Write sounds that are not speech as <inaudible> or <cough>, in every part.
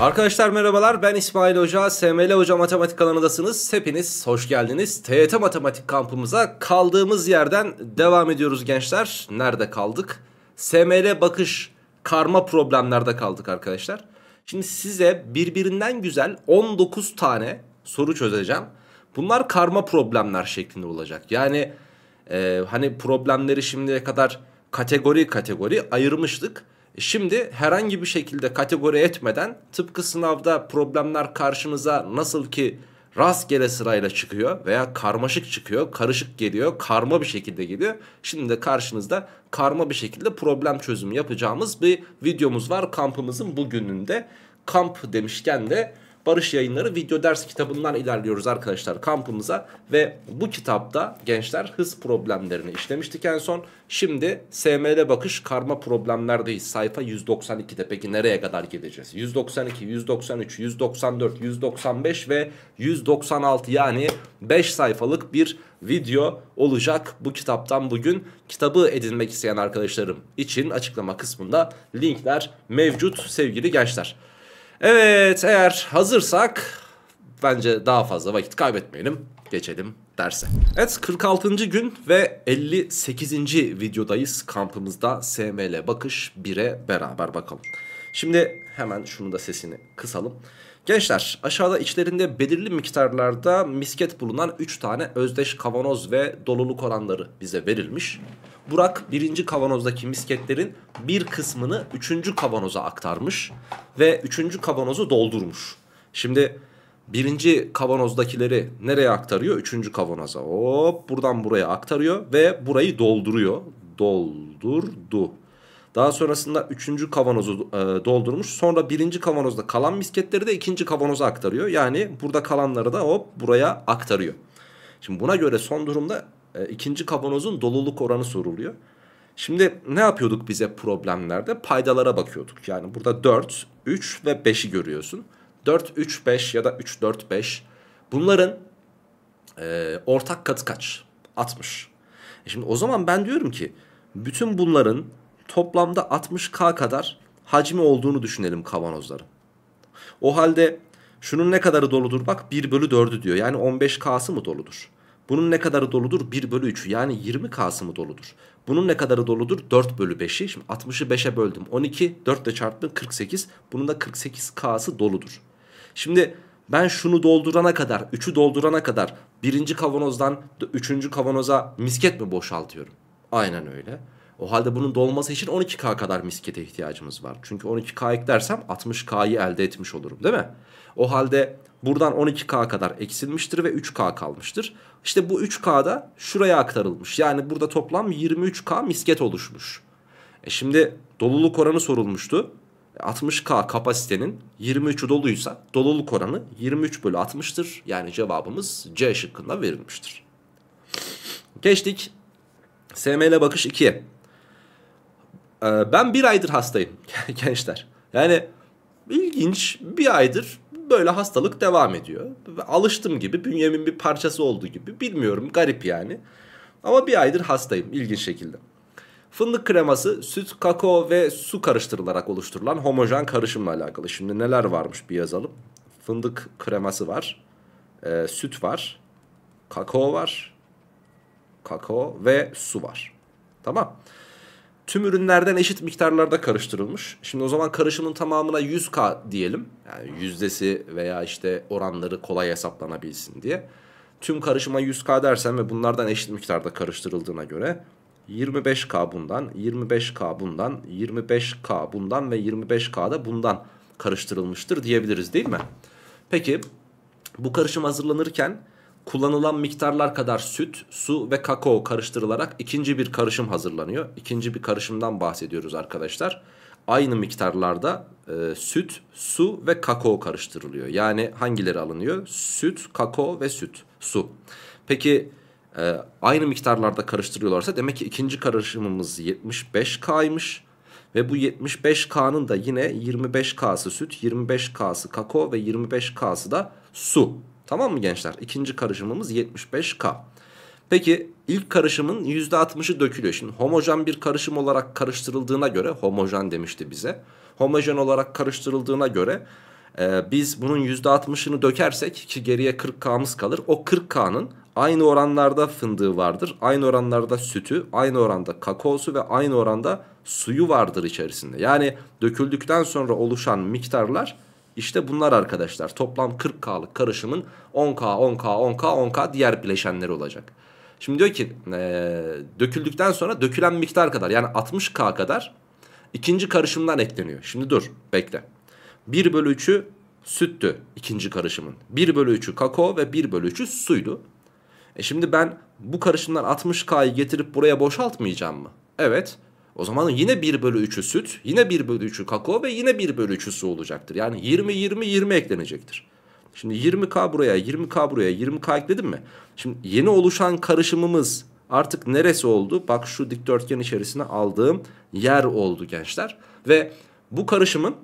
Arkadaşlar merhabalar ben İsmail Hoca, SML Hoca Matematik kanalındasınız. Hepiniz hoş geldiniz. TYT Matematik kampımıza kaldığımız yerden devam ediyoruz gençler. Nerede kaldık? SML bakış karma problemlerde kaldık arkadaşlar. Şimdi size birbirinden güzel 19 tane soru çözeceğim. Bunlar karma problemler şeklinde olacak. Yani e, hani problemleri şimdiye kadar kategori kategori ayırmıştık. Şimdi herhangi bir şekilde kategori etmeden tıpkı sınavda problemler karşımıza nasıl ki rastgele sırayla çıkıyor veya karmaşık çıkıyor, karışık geliyor, karma bir şekilde geliyor. Şimdi de karşınızda karma bir şekilde problem çözümü yapacağımız bir videomuz var kampımızın bugününde. Kamp demişken de Barış Yayınları video ders kitabından ilerliyoruz arkadaşlar kampımıza. Ve bu kitapta gençler hız problemlerini işlemiştik en son. Şimdi SML bakış karma problemlerdeyiz. Sayfa 192'de peki nereye kadar gideceğiz? 192, 193, 194, 195 ve 196 yani 5 sayfalık bir video olacak bu kitaptan bugün. Kitabı edinmek isteyen arkadaşlarım için açıklama kısmında linkler mevcut sevgili gençler. Evet eğer hazırsak bence daha fazla vakit kaybetmeyelim. Geçelim derse. Evet 46. gün ve 58. videodayız kampımızda SML bakış 1'e beraber bakalım. Şimdi hemen şunu da sesini kısalım. Gençler aşağıda içlerinde belirli miktarlarda misket bulunan 3 tane özdeş kavanoz ve doluluk oranları bize verilmiş. Burak birinci kavanozdaki misketlerin bir kısmını üçüncü kavanoza aktarmış ve üçüncü kavanozu doldurmuş. Şimdi birinci kavanozdakileri nereye aktarıyor? Üçüncü kavanoza. Hop buradan buraya aktarıyor ve burayı dolduruyor. Doldurdu. Daha sonrasında üçüncü kavanozu e, doldurmuş. Sonra birinci kavanozda kalan misketleri de ikinci kavanoza aktarıyor. Yani burada kalanları da hop buraya aktarıyor. Şimdi buna göre son durumda e, ikinci kavanozun doluluk oranı soruluyor. Şimdi ne yapıyorduk bize problemlerde? Paydalara bakıyorduk. Yani burada 4, 3 ve 5'i görüyorsun. 4, 3, 5 ya da 3, 4, 5. Bunların e, ortak katı kaç? 60. E şimdi o zaman ben diyorum ki bütün bunların toplamda 60K kadar hacmi olduğunu düşünelim kavanozların. O halde şunun ne kadarı doludur? Bak 1 bölü 4'ü diyor. Yani 15K'sı mı doludur? Bunun ne kadarı doludur? 1 bölü 3 yani 20 K'sı mı doludur? Bunun ne kadarı doludur? 4 bölü 5'i. Şimdi 60'ı 5'e böldüm. 12, 4 ile çarptım 48. Bunun da 48 K'sı doludur. Şimdi ben şunu doldurana kadar, 3'ü doldurana kadar birinci kavanozdan 3. kavanoza misket mi boşaltıyorum? Aynen öyle. O halde bunun dolması için 12K kadar miskete ihtiyacımız var. Çünkü 12K eklersem 60K'yı elde etmiş olurum değil mi? O halde buradan 12K kadar eksilmiştir ve 3K kalmıştır. İşte bu 3K da şuraya aktarılmış. Yani burada toplam 23K misket oluşmuş. E şimdi doluluk oranı sorulmuştu. 60K e, kapasitenin 23'ü doluysa doluluk oranı 23 bölü 60'tır. Yani cevabımız C şıkkında verilmiştir. Geçtik. SML bakış 2'ye. E, ben bir aydır hastayım <laughs> gençler. Yani ilginç bir aydır Böyle hastalık devam ediyor. Alıştım gibi bünyemin bir parçası olduğu gibi bilmiyorum garip yani. Ama bir aydır hastayım ilginç şekilde. Fındık kreması süt, kakao ve su karıştırılarak oluşturulan homojen karışımla alakalı. Şimdi neler varmış bir yazalım. Fındık kreması var, e, süt var, kakao var, kakao ve su var. Tamam tüm ürünlerden eşit miktarlarda karıştırılmış. Şimdi o zaman karışımın tamamına 100K diyelim. Yani yüzdesi veya işte oranları kolay hesaplanabilsin diye. Tüm karışıma 100K dersen ve bunlardan eşit miktarda karıştırıldığına göre 25K bundan, 25K bundan, 25K bundan ve 25K da bundan karıştırılmıştır diyebiliriz değil mi? Peki bu karışım hazırlanırken kullanılan miktarlar kadar süt, su ve kakao karıştırılarak ikinci bir karışım hazırlanıyor. İkinci bir karışımdan bahsediyoruz arkadaşlar. Aynı miktarlarda e, süt, su ve kakao karıştırılıyor. Yani hangileri alınıyor? Süt, kakao ve süt, su. Peki e, aynı miktarlarda karıştırıyorlarsa demek ki ikinci karışımımız 75K'ymış. Ve bu 75K'nın da yine 25K'sı süt, 25K'sı kakao ve 25K'sı da su. Tamam mı gençler? İkinci karışımımız 75K. Peki ilk karışımın %60'ı dökülüyor. Şimdi homojen bir karışım olarak karıştırıldığına göre homojen demişti bize. Homojen olarak karıştırıldığına göre e, biz bunun %60'ını dökersek ki geriye 40K'mız kalır. O 40K'nın aynı oranlarda fındığı vardır. Aynı oranlarda sütü, aynı oranda kakaosu ve aynı oranda suyu vardır içerisinde. Yani döküldükten sonra oluşan miktarlar işte bunlar arkadaşlar toplam 40K'lık karışımın 10K, 10K, 10K, 10K diğer bileşenleri olacak. Şimdi diyor ki ee, döküldükten sonra dökülen miktar kadar yani 60K kadar ikinci karışımdan ekleniyor. Şimdi dur bekle. 1 bölü 3'ü süttü ikinci karışımın. 1 bölü 3'ü kakao ve 1 bölü 3'ü suydu. E şimdi ben bu karışımdan 60K'yı getirip buraya boşaltmayacağım mı? Evet. O zaman yine 1 bölü 3'ü süt, yine 1 bölü 3'ü kakao ve yine 1 bölü 3'ü su olacaktır. Yani 20, 20, 20 eklenecektir. Şimdi 20K buraya, 20K buraya, 20K ekledim mi? Şimdi yeni oluşan karışımımız artık neresi oldu? Bak şu dikdörtgen içerisine aldığım yer oldu gençler. Ve bu karışımın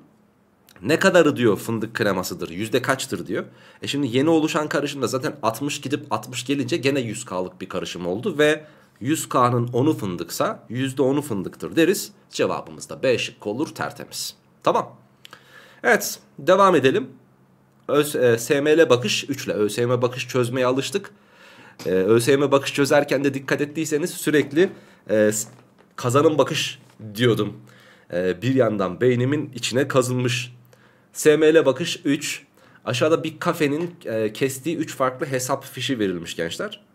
ne kadarı diyor fındık kremasıdır? Yüzde kaçtır diyor. E şimdi yeni oluşan karışımda zaten 60 gidip 60 gelince gene 100K'lık bir karışım oldu ve 100K'nın 10'u fındıksa %10'u fındıktır deriz. Cevabımız da B şıkkı olur tertemiz. Tamam. Evet devam edelim. Öz, e, SML bakış 3 ile ÖSYM bakış çözmeye alıştık. E, ÖSYM bakış çözerken de dikkat ettiyseniz sürekli e, kazanın bakış diyordum. E, bir yandan beynimin içine kazınmış. SML bakış 3. Aşağıda bir kafenin e, kestiği 3 farklı hesap fişi verilmiş gençler.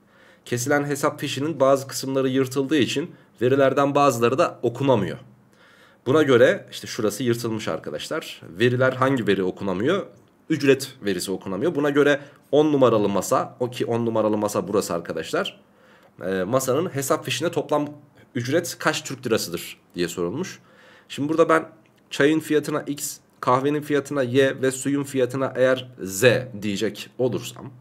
Kesilen hesap fişinin bazı kısımları yırtıldığı için verilerden bazıları da okunamıyor. Buna göre işte şurası yırtılmış arkadaşlar. Veriler hangi veri okunamıyor? Ücret verisi okunamıyor. Buna göre 10 numaralı masa, o ki 10 numaralı masa burası arkadaşlar. E, masanın hesap fişine toplam ücret kaç Türk lirasıdır diye sorulmuş. Şimdi burada ben çayın fiyatına x, kahvenin fiyatına y ve suyun fiyatına eğer z diyecek olursam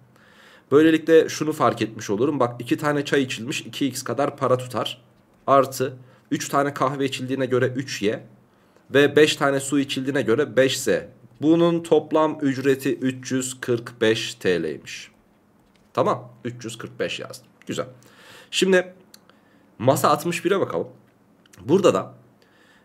Böylelikle şunu fark etmiş olurum. Bak 2 tane çay içilmiş 2x kadar para tutar. Artı 3 tane kahve içildiğine göre 3y ve 5 tane su içildiğine göre 5z. Bunun toplam ücreti 345 TL'ymiş. Tamam 345 yazdım. Güzel. Şimdi masa 61'e bakalım. Burada da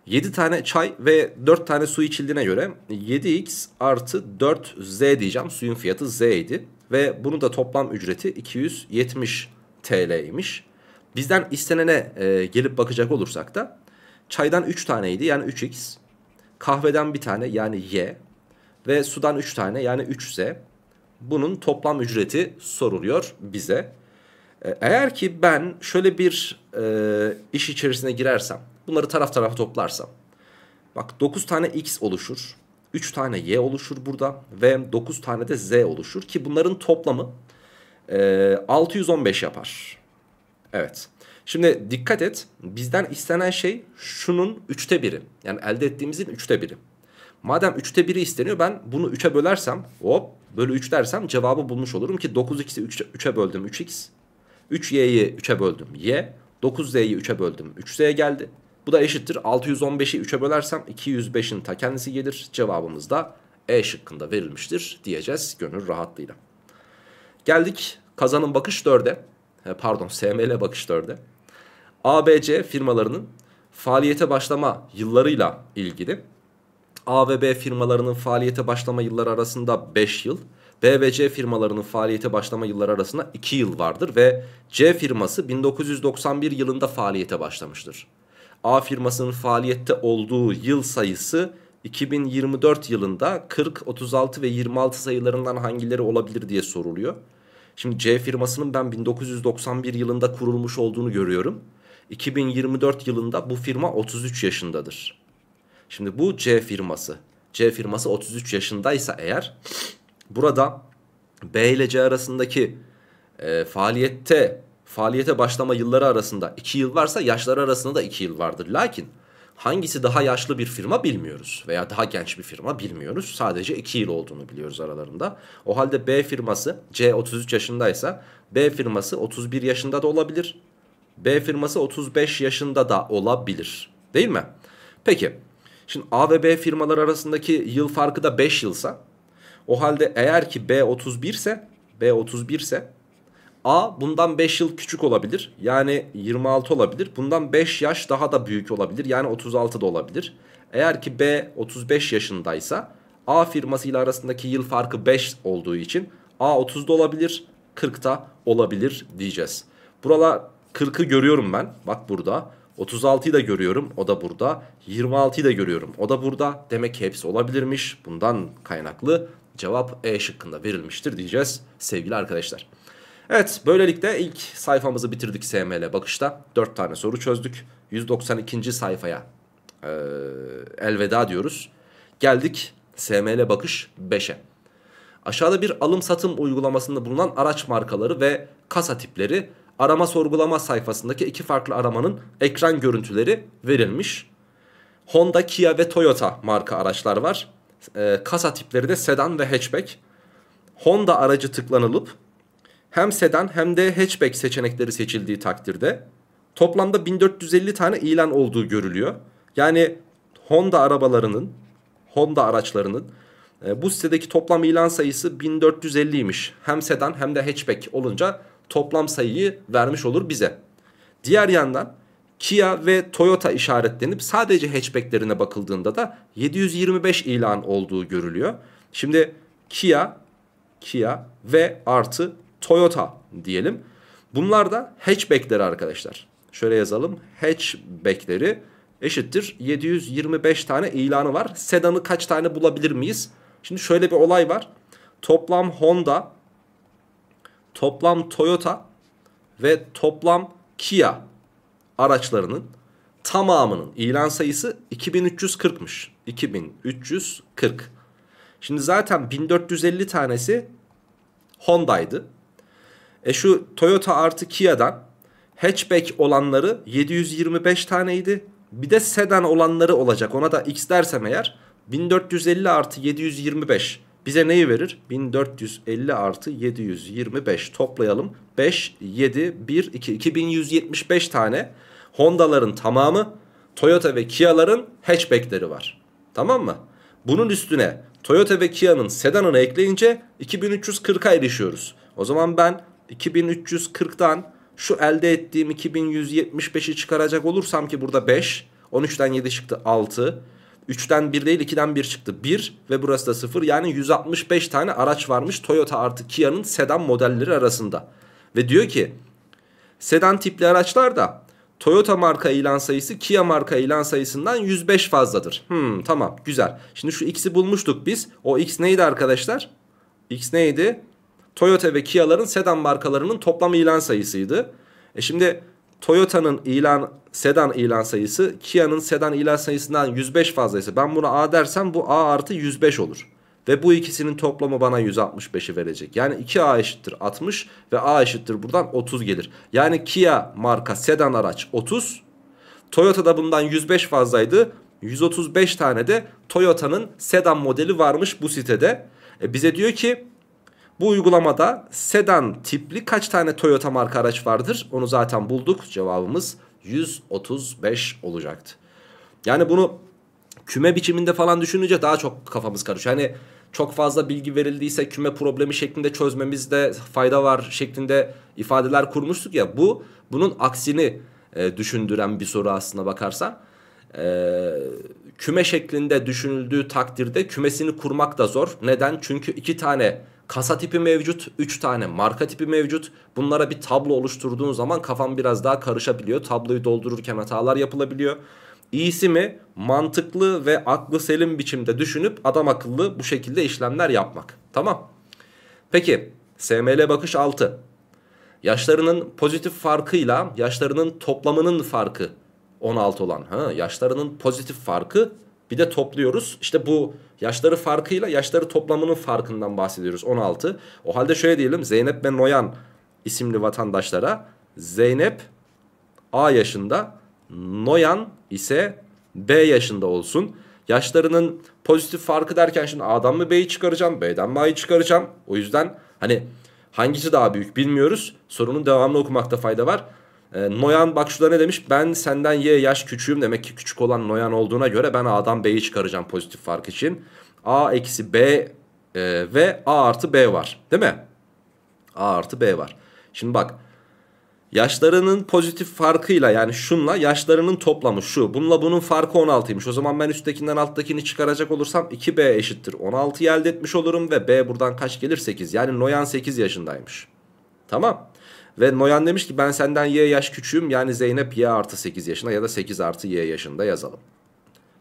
7 tane çay ve 4 tane su içildiğine göre 7x artı 4z diyeceğim. Suyun fiyatı z idi. Ve bunu da toplam ücreti 270 TL'ymiş. Bizden istenene e, gelip bakacak olursak da çaydan 3 taneydi yani 3x. Kahveden bir tane yani y. Ve sudan 3 tane yani 3z. Bunun toplam ücreti soruluyor bize. E, eğer ki ben şöyle bir e, iş içerisine girersem bunları taraf tarafa toplarsam bak 9 tane x oluşur 3 tane y oluşur burada ve 9 tane de z oluşur ki bunların toplamı e, 615 yapar. Evet. Şimdi dikkat et bizden istenen şey şunun 3'te 1'i yani elde ettiğimizin 3'te 1'i. Madem 3'te 1'i isteniyor ben bunu 3'e bölersem hop bölü 3 dersem cevabı bulmuş olurum ki 9x'i 3'e böldüm 3x. 3y'yi 3'e böldüm y. 9z'yi 3'e böldüm 3z geldi. Bu da eşittir. 615'i 3'e bölersem 205'in ta kendisi gelir. Cevabımız da E şıkkında verilmiştir diyeceğiz gönül rahatlığıyla. Geldik kazanın bakış 4'e. E, pardon SML bakış 4'e. ABC firmalarının faaliyete başlama yıllarıyla ilgili. A ve B firmalarının faaliyete başlama yılları arasında 5 yıl. B ve C firmalarının faaliyete başlama yılları arasında 2 yıl vardır ve C firması 1991 yılında faaliyete başlamıştır. A firmasının faaliyette olduğu yıl sayısı 2024 yılında 40, 36 ve 26 sayılarından hangileri olabilir diye soruluyor. Şimdi C firmasının ben 1991 yılında kurulmuş olduğunu görüyorum. 2024 yılında bu firma 33 yaşındadır. Şimdi bu C firması. C firması 33 yaşındaysa eğer burada B ile C arasındaki e, faaliyette faaliyete başlama yılları arasında 2 yıl varsa yaşları arasında da 2 yıl vardır. Lakin hangisi daha yaşlı bir firma bilmiyoruz veya daha genç bir firma bilmiyoruz. Sadece 2 yıl olduğunu biliyoruz aralarında. O halde B firması C 33 yaşındaysa B firması 31 yaşında da olabilir. B firması 35 yaşında da olabilir. Değil mi? Peki şimdi A ve B firmalar arasındaki yıl farkı da 5 yılsa o halde eğer ki B 31 ise B 31 ise A bundan 5 yıl küçük olabilir. Yani 26 olabilir. Bundan 5 yaş daha da büyük olabilir. Yani 36 da olabilir. Eğer ki B 35 yaşındaysa A firması ile arasındaki yıl farkı 5 olduğu için A 30'da olabilir, 40'da olabilir diyeceğiz. Buralar 40'ı görüyorum ben. Bak burada. 36'yı da görüyorum. O da burada. 26'yı da görüyorum. O da burada. Demek ki hepsi olabilirmiş. Bundan kaynaklı cevap E şıkkında verilmiştir diyeceğiz sevgili arkadaşlar. Evet böylelikle ilk sayfamızı bitirdik SML bakışta. 4 tane soru çözdük. 192. sayfaya e, elveda diyoruz. Geldik SML bakış 5'e. Aşağıda bir alım satım uygulamasında bulunan araç markaları ve kasa tipleri arama sorgulama sayfasındaki iki farklı aramanın ekran görüntüleri verilmiş. Honda, Kia ve Toyota marka araçlar var. E, kasa tipleri de sedan ve hatchback. Honda aracı tıklanılıp hem sedan hem de hatchback seçenekleri seçildiği takdirde toplamda 1450 tane ilan olduğu görülüyor. Yani Honda arabalarının, Honda araçlarının e, bu sitedeki toplam ilan sayısı 1450'ymiş. Hem sedan hem de hatchback olunca toplam sayıyı vermiş olur bize. Diğer yandan Kia ve Toyota işaretlenip sadece hatchbacklerine bakıldığında da 725 ilan olduğu görülüyor. Şimdi Kia, Kia ve artı Toyota diyelim. Bunlar da hatchbackleri arkadaşlar. Şöyle yazalım. Hatchbackleri eşittir. 725 tane ilanı var. Sedanı kaç tane bulabilir miyiz? Şimdi şöyle bir olay var. Toplam Honda, toplam Toyota ve toplam Kia araçlarının tamamının ilan sayısı 2340'mış. 2340. Şimdi zaten 1450 tanesi Honda'ydı. E şu Toyota artı Kia'dan hatchback olanları 725 taneydi. Bir de sedan olanları olacak. Ona da x dersem eğer 1450 artı 725 bize neyi verir? 1450 artı 725 toplayalım. 5, 7, 1, 2, 2175 tane Honda'ların tamamı Toyota ve Kia'ların hatchbackleri var. Tamam mı? Bunun üstüne Toyota ve Kia'nın sedanını ekleyince 2340'a erişiyoruz. O zaman ben 2340'dan şu elde ettiğim 2175'i çıkaracak olursam ki burada 5. 13'ten 7 çıktı 6. 3'ten 1 değil 2'den 1 çıktı 1 ve burası da 0. Yani 165 tane araç varmış Toyota artı Kia'nın sedan modelleri arasında. Ve diyor ki sedan tipli araçlar da Toyota marka ilan sayısı Kia marka ilan sayısından 105 fazladır. Hmm tamam güzel. Şimdi şu x'i bulmuştuk biz. O x neydi arkadaşlar? x neydi? Toyota ve Kia'ların sedan markalarının toplam ilan sayısıydı. E şimdi Toyota'nın ilan sedan ilan sayısı Kia'nın sedan ilan sayısından 105 fazlaysa ben buna A dersem bu A artı 105 olur. Ve bu ikisinin toplamı bana 165'i verecek. Yani 2A eşittir 60 ve A eşittir buradan 30 gelir. Yani Kia marka sedan araç 30. Toyota'da bundan 105 fazlaydı. 135 tane de Toyota'nın sedan modeli varmış bu sitede. E bize diyor ki bu uygulamada sedan tipli kaç tane Toyota marka araç vardır? Onu zaten bulduk. Cevabımız 135 olacaktı. Yani bunu küme biçiminde falan düşününce daha çok kafamız karışıyor. Hani çok fazla bilgi verildiyse küme problemi şeklinde çözmemizde fayda var şeklinde ifadeler kurmuştuk ya. Bu bunun aksini e, düşündüren bir soru aslına bakarsan. E, küme şeklinde düşünüldüğü takdirde kümesini kurmak da zor. Neden? Çünkü iki tane kasa tipi mevcut, 3 tane marka tipi mevcut. Bunlara bir tablo oluşturduğun zaman kafan biraz daha karışabiliyor. Tabloyu doldururken hatalar yapılabiliyor. İyisi mi mantıklı ve aklı selim biçimde düşünüp adam akıllı bu şekilde işlemler yapmak. Tamam. Peki SML bakış 6. Yaşlarının pozitif farkıyla yaşlarının toplamının farkı 16 olan. Ha, yaşlarının pozitif farkı bir de topluyoruz. İşte bu yaşları farkıyla yaşları toplamının farkından bahsediyoruz. 16. O halde şöyle diyelim. Zeynep ve Noyan isimli vatandaşlara Zeynep A yaşında, Noyan ise B yaşında olsun. Yaşlarının pozitif farkı derken şimdi A'dan mı B'yi çıkaracağım, B'den mi A'yı çıkaracağım? O yüzden hani hangisi daha büyük bilmiyoruz. Sorunun devamını okumakta fayda var. E, Noyan bak şurada ne demiş? Ben senden ye yaş küçüğüm. Demek ki küçük olan Noyan olduğuna göre ben A'dan B'yi çıkaracağım pozitif fark için. A eksi B e, ve A artı B var. Değil mi? A artı B var. Şimdi bak. Yaşlarının pozitif farkıyla yani şunla yaşlarının toplamı şu. Bununla bunun farkı 16'ymış. O zaman ben üsttekinden alttakini çıkaracak olursam 2B eşittir. 16'yı elde etmiş olurum ve B buradan kaç gelir? 8. Yani Noyan 8 yaşındaymış. Tamam. Ve Noyan demiş ki ben senden y yaş küçüğüm yani Zeynep y artı 8 yaşında ya da 8 artı y yaşında yazalım.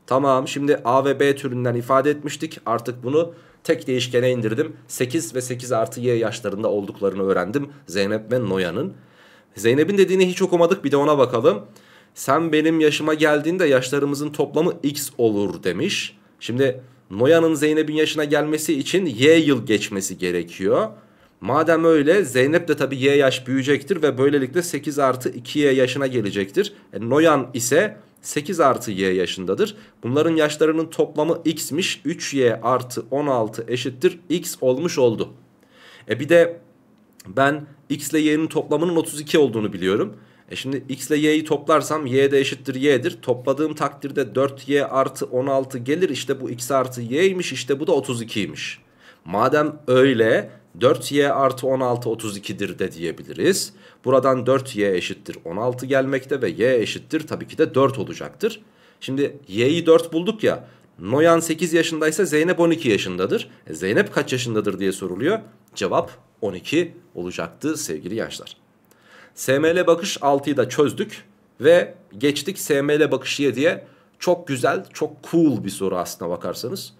Tamam şimdi a ve b türünden ifade etmiştik artık bunu tek değişkene indirdim. 8 ve 8 artı y yaşlarında olduklarını öğrendim Zeynep ve Noyan'ın. Zeynep'in dediğini hiç okumadık bir de ona bakalım. Sen benim yaşıma geldiğinde yaşlarımızın toplamı x olur demiş. Şimdi Noyan'ın Zeynep'in yaşına gelmesi için y yıl geçmesi gerekiyor. Madem öyle Zeynep de tabii y yaş büyüyecektir ve böylelikle 8 artı 2y yaşına gelecektir. E, Noyan ise 8 artı y yaşındadır. Bunların yaşlarının toplamı x'miş. 3y artı 16 eşittir x olmuş oldu. E bir de ben x ile y'nin toplamının 32 olduğunu biliyorum. E şimdi x ile y'yi toplarsam y de eşittir y'dir. Topladığım takdirde 4y artı 16 gelir. İşte bu x artı y'ymiş işte bu da 32'ymiş. Madem öyle 4y artı 16 32'dir de diyebiliriz. Buradan 4y eşittir 16 gelmekte ve y eşittir tabii ki de 4 olacaktır. Şimdi y'yi 4 bulduk ya. Noyan 8 yaşındaysa Zeynep 12 yaşındadır. E Zeynep kaç yaşındadır diye soruluyor. Cevap 12 olacaktı sevgili yaşlar. SML bakış 6'yı da çözdük ve geçtik SML bakış 7'ye. Çok güzel, çok cool bir soru aslına bakarsanız.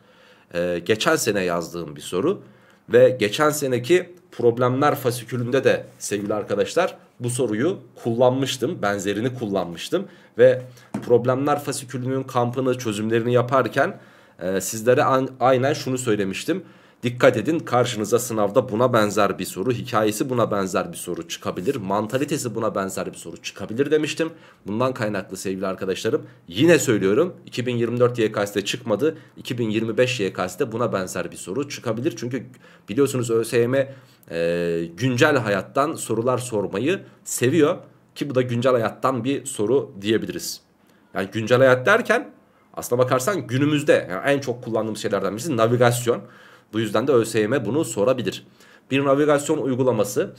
Ee, geçen sene yazdığım bir soru. Ve geçen seneki problemler fasikülünde de sevgili arkadaşlar bu soruyu kullanmıştım. Benzerini kullanmıştım. Ve problemler fasikülünün kampını çözümlerini yaparken e, sizlere aynen şunu söylemiştim Dikkat edin karşınıza sınavda buna benzer bir soru, hikayesi buna benzer bir soru çıkabilir, mantalitesi buna benzer bir soru çıkabilir demiştim. Bundan kaynaklı sevgili arkadaşlarım yine söylüyorum 2024 YKS'de çıkmadı, 2025 YKS'de buna benzer bir soru çıkabilir. Çünkü biliyorsunuz ÖSYM e, güncel hayattan sorular sormayı seviyor ki bu da güncel hayattan bir soru diyebiliriz. Yani güncel hayat derken aslına bakarsan günümüzde yani en çok kullandığımız şeylerden birisi navigasyon. Bu yüzden de ÖSYM bunu sorabilir. Bir navigasyon uygulaması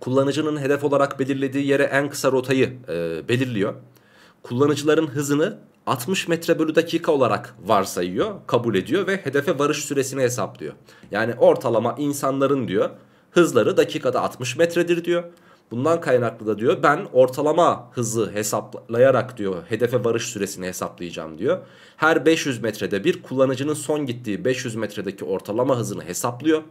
kullanıcının hedef olarak belirlediği yere en kısa rotayı e, belirliyor. Kullanıcıların hızını 60 metre bölü dakika olarak varsayıyor, kabul ediyor ve hedefe varış süresini hesaplıyor. Yani ortalama insanların diyor hızları dakikada 60 metredir diyor. Bundan kaynaklı da diyor ben ortalama hızı hesaplayarak diyor hedefe varış süresini hesaplayacağım diyor. Her 500 metrede bir kullanıcının son gittiği 500 metredeki ortalama hızını hesaplıyor.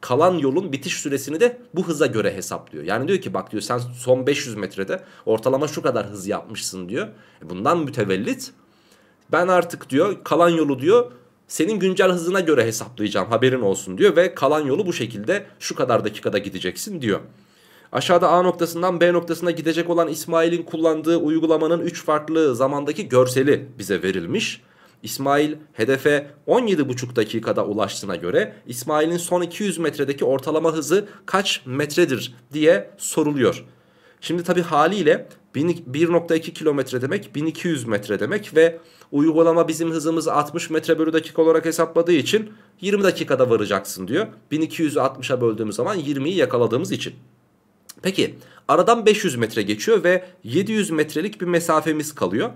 Kalan yolun bitiş süresini de bu hıza göre hesaplıyor. Yani diyor ki bak diyor sen son 500 metrede ortalama şu kadar hız yapmışsın diyor. E bundan mütevellit ben artık diyor kalan yolu diyor senin güncel hızına göre hesaplayacağım haberin olsun diyor. Ve kalan yolu bu şekilde şu kadar dakikada gideceksin diyor. Aşağıda A noktasından B noktasına gidecek olan İsmail'in kullandığı uygulamanın 3 farklı zamandaki görseli bize verilmiş. İsmail hedefe 17,5 dakikada ulaştığına göre İsmail'in son 200 metredeki ortalama hızı kaç metredir diye soruluyor. Şimdi tabi haliyle 1.2 kilometre demek 1200 metre demek ve uygulama bizim hızımız 60 metre bölü dakika olarak hesapladığı için 20 dakikada varacaksın diyor. 1200'ü 60'a böldüğümüz zaman 20'yi yakaladığımız için. Peki aradan 500 metre geçiyor ve 700 metrelik bir mesafemiz kalıyor.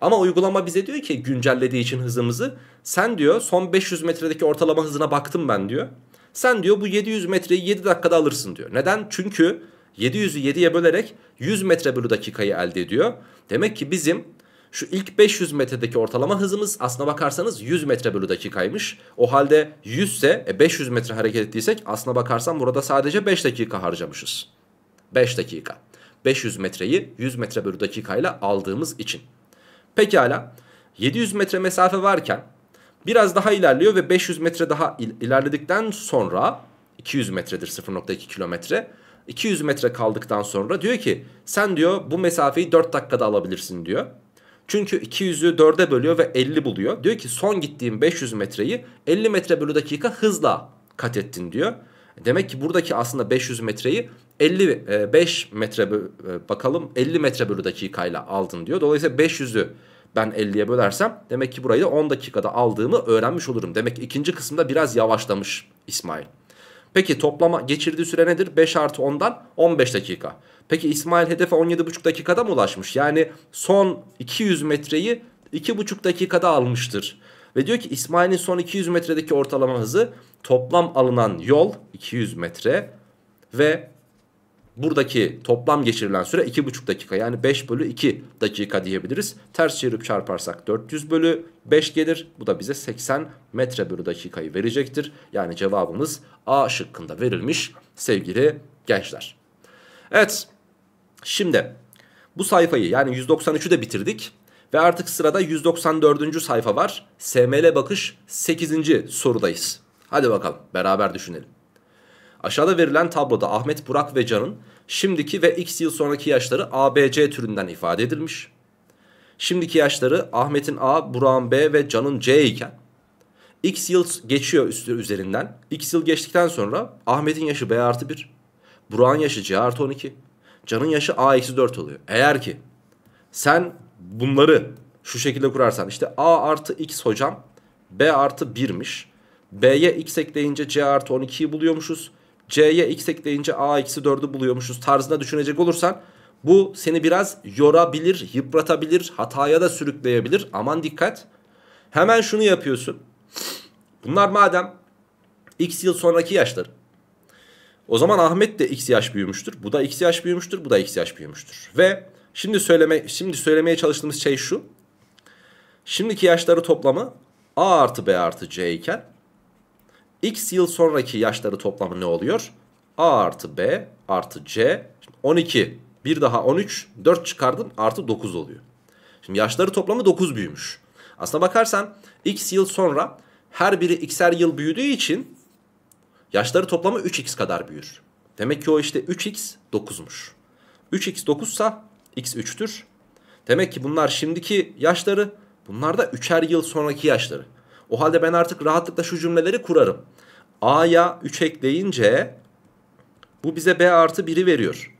Ama uygulama bize diyor ki güncellediği için hızımızı sen diyor son 500 metredeki ortalama hızına baktım ben diyor. Sen diyor bu 700 metreyi 7 dakikada alırsın diyor. Neden? Çünkü 700'ü 7'ye bölerek 100 metre bölü dakikayı elde ediyor. Demek ki bizim şu ilk 500 metredeki ortalama hızımız aslına bakarsanız 100 metre bölü dakikaymış. O halde 100 ise 500 metre hareket ettiysek aslına bakarsan burada sadece 5 dakika harcamışız. 5 dakika. 500 metreyi 100 metre bölü dakikayla aldığımız için. Pekala 700 metre mesafe varken biraz daha ilerliyor ve 500 metre daha il ilerledikten sonra 200 metredir 0.2 kilometre. 200 metre kaldıktan sonra diyor ki sen diyor bu mesafeyi 4 dakikada alabilirsin diyor. Çünkü 200'ü 4'e bölüyor ve 50 buluyor. Diyor ki son gittiğim 500 metreyi 50 metre bölü dakika hızla kat ettin diyor. Demek ki buradaki aslında 500 metreyi 55 e, metre e, bakalım 50 metre bölü dakikayla aldın diyor. Dolayısıyla 500'ü ben 50'ye bölersem demek ki burayı da 10 dakikada aldığımı öğrenmiş olurum. Demek ki ikinci kısımda biraz yavaşlamış İsmail. Peki toplama geçirdiği süre nedir? 5 artı 10'dan 15 dakika. Peki İsmail hedefe 17,5 dakikada mı ulaşmış? Yani son 200 metreyi 2,5 dakikada almıştır. Ve diyor ki İsmail'in son 200 metredeki ortalama hızı toplam alınan yol 200 metre ve buradaki toplam geçirilen süre 2,5 dakika. Yani 5 bölü 2 dakika diyebiliriz. Ters çevirip çarparsak 400 bölü 5 gelir. Bu da bize 80 metre bölü dakikayı verecektir. Yani cevabımız A şıkkında verilmiş sevgili gençler. Evet şimdi bu sayfayı yani 193'ü de bitirdik. Ve artık sırada 194. sayfa var. SML bakış 8. sorudayız. Hadi bakalım beraber düşünelim. Aşağıda verilen tabloda Ahmet Burak ve Can'ın Şimdiki ve x yıl sonraki yaşları ABC türünden ifade edilmiş. Şimdiki yaşları Ahmet'in A, Burak'ın B ve Can'ın C iken x yıl geçiyor üstü üzerinden. x yıl geçtikten sonra Ahmet'in yaşı B artı 1, Burak'ın yaşı C artı 12, Can'ın yaşı A eksi 4 oluyor. Eğer ki sen bunları şu şekilde kurarsan işte A artı X hocam B artı 1'miş. B'ye X ekleyince C artı 12'yi buluyormuşuz. C'ye x ekleyince a eksi 4'ü buluyormuşuz tarzında düşünecek olursan bu seni biraz yorabilir, yıpratabilir, hataya da sürükleyebilir. Aman dikkat. Hemen şunu yapıyorsun. Bunlar madem x yıl sonraki yaşlar, O zaman Ahmet de x yaş büyümüştür. Bu da x yaş büyümüştür. Bu da x yaş büyümüştür. Ve şimdi söyleme şimdi söylemeye çalıştığımız şey şu. Şimdiki yaşları toplamı a artı b artı c iken x yıl sonraki yaşları toplamı ne oluyor? A artı B artı C. Şimdi 12 bir daha 13 4 çıkardım artı 9 oluyor. Şimdi yaşları toplamı 9 büyümüş. Aslına bakarsan x yıl sonra her biri x'er yıl büyüdüğü için yaşları toplamı 3x kadar büyür. Demek ki o işte 3x 9'muş. 3x 9 sa x 3'tür. Demek ki bunlar şimdiki yaşları bunlar da 3'er yıl sonraki yaşları. O halde ben artık rahatlıkla şu cümleleri kurarım. A'ya 3 ekleyince bu bize B artı 1'i veriyor.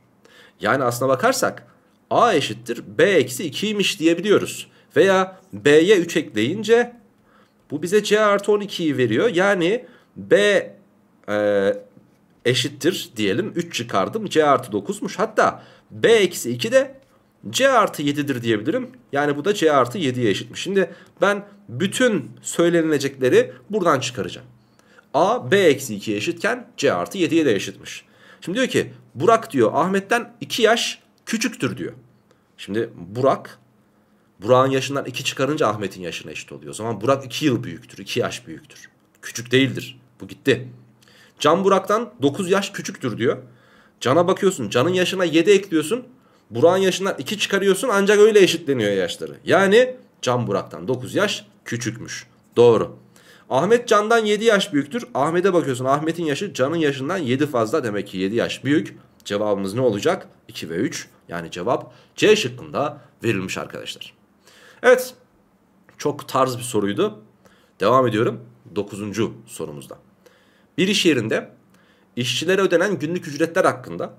Yani aslına bakarsak A eşittir B eksi 2'ymiş diyebiliyoruz. Veya B'ye 3 ekleyince bu bize C artı 12'yi veriyor. Yani B e, eşittir diyelim 3 çıkardım C artı 9'muş. Hatta B eksi 2 de C artı 7'dir diyebilirim. Yani bu da C artı 7'ye eşitmiş. Şimdi ben bütün söylenilecekleri buradan çıkaracağım. A B eksi 2'ye eşitken C artı 7'ye de eşitmiş. Şimdi diyor ki Burak diyor Ahmet'ten 2 yaş küçüktür diyor. Şimdi Burak Burak'ın yaşından 2 çıkarınca Ahmet'in yaşına eşit oluyor. O zaman Burak 2 yıl büyüktür. 2 yaş büyüktür. Küçük değildir. Bu gitti. Can Burak'tan 9 yaş küçüktür diyor. Can'a bakıyorsun. Can'ın yaşına 7 ekliyorsun. Burak'ın yaşından 2 çıkarıyorsun ancak öyle eşitleniyor yaşları. Yani Can Burak'tan 9 yaş küçükmüş. Doğru. Ahmet Can'dan 7 yaş büyüktür. Ahmet'e bakıyorsun Ahmet'in yaşı Can'ın yaşından 7 fazla demek ki 7 yaş büyük. Cevabımız ne olacak? 2 ve 3 yani cevap C şıkkında verilmiş arkadaşlar. Evet çok tarz bir soruydu. Devam ediyorum 9. sorumuzda. Bir iş yerinde işçilere ödenen günlük ücretler hakkında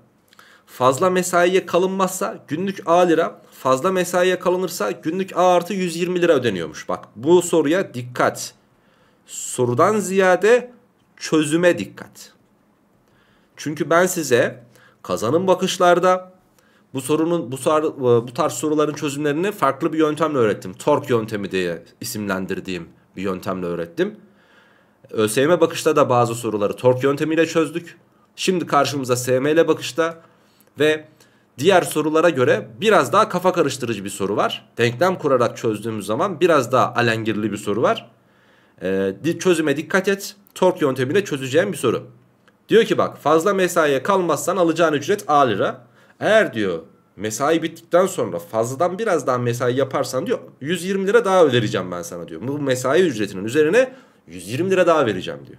Fazla mesaiye kalınmazsa günlük A lira, fazla mesaiye kalınırsa günlük A artı 120 lira ödeniyormuş. Bak bu soruya dikkat. Sorudan ziyade çözüme dikkat. Çünkü ben size kazanım bakışlarda bu sorunun bu, sar, e, bu tarz soruların çözümlerini farklı bir yöntemle öğrettim. Tork yöntemi diye isimlendirdiğim bir yöntemle öğrettim. ÖSYM bakışta da bazı soruları tork yöntemiyle çözdük. Şimdi karşımıza SM ile bakışta ve diğer sorulara göre biraz daha kafa karıştırıcı bir soru var. Denklem kurarak çözdüğümüz zaman biraz daha alengirli bir soru var. Ee, çözüme dikkat et. Tork yöntemiyle çözeceğim bir soru. Diyor ki bak fazla mesaiye kalmazsan alacağın ücret A lira. Eğer diyor mesai bittikten sonra fazladan biraz daha mesai yaparsan diyor 120 lira daha ödereceğim ben sana diyor. Bu mesai ücretinin üzerine 120 lira daha vereceğim diyor.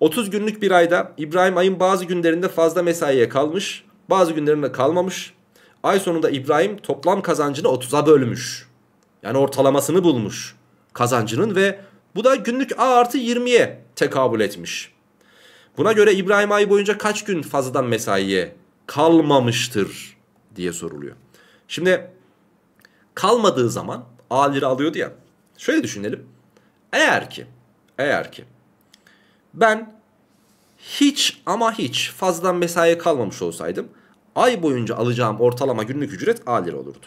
30 günlük bir ayda İbrahim ayın bazı günlerinde fazla mesaiye kalmış. Bazı günlerinde kalmamış. Ay sonunda İbrahim toplam kazancını 30'a bölmüş. Yani ortalamasını bulmuş kazancının ve bu da günlük A artı 20'ye tekabül etmiş. Buna göre İbrahim ay boyunca kaç gün fazladan mesaiye kalmamıştır diye soruluyor. Şimdi kalmadığı zaman A lira alıyordu ya. Şöyle düşünelim. Eğer ki eğer ki ben hiç ama hiç fazla mesaiye kalmamış olsaydım ay boyunca alacağım ortalama günlük ücret A lira olurdu.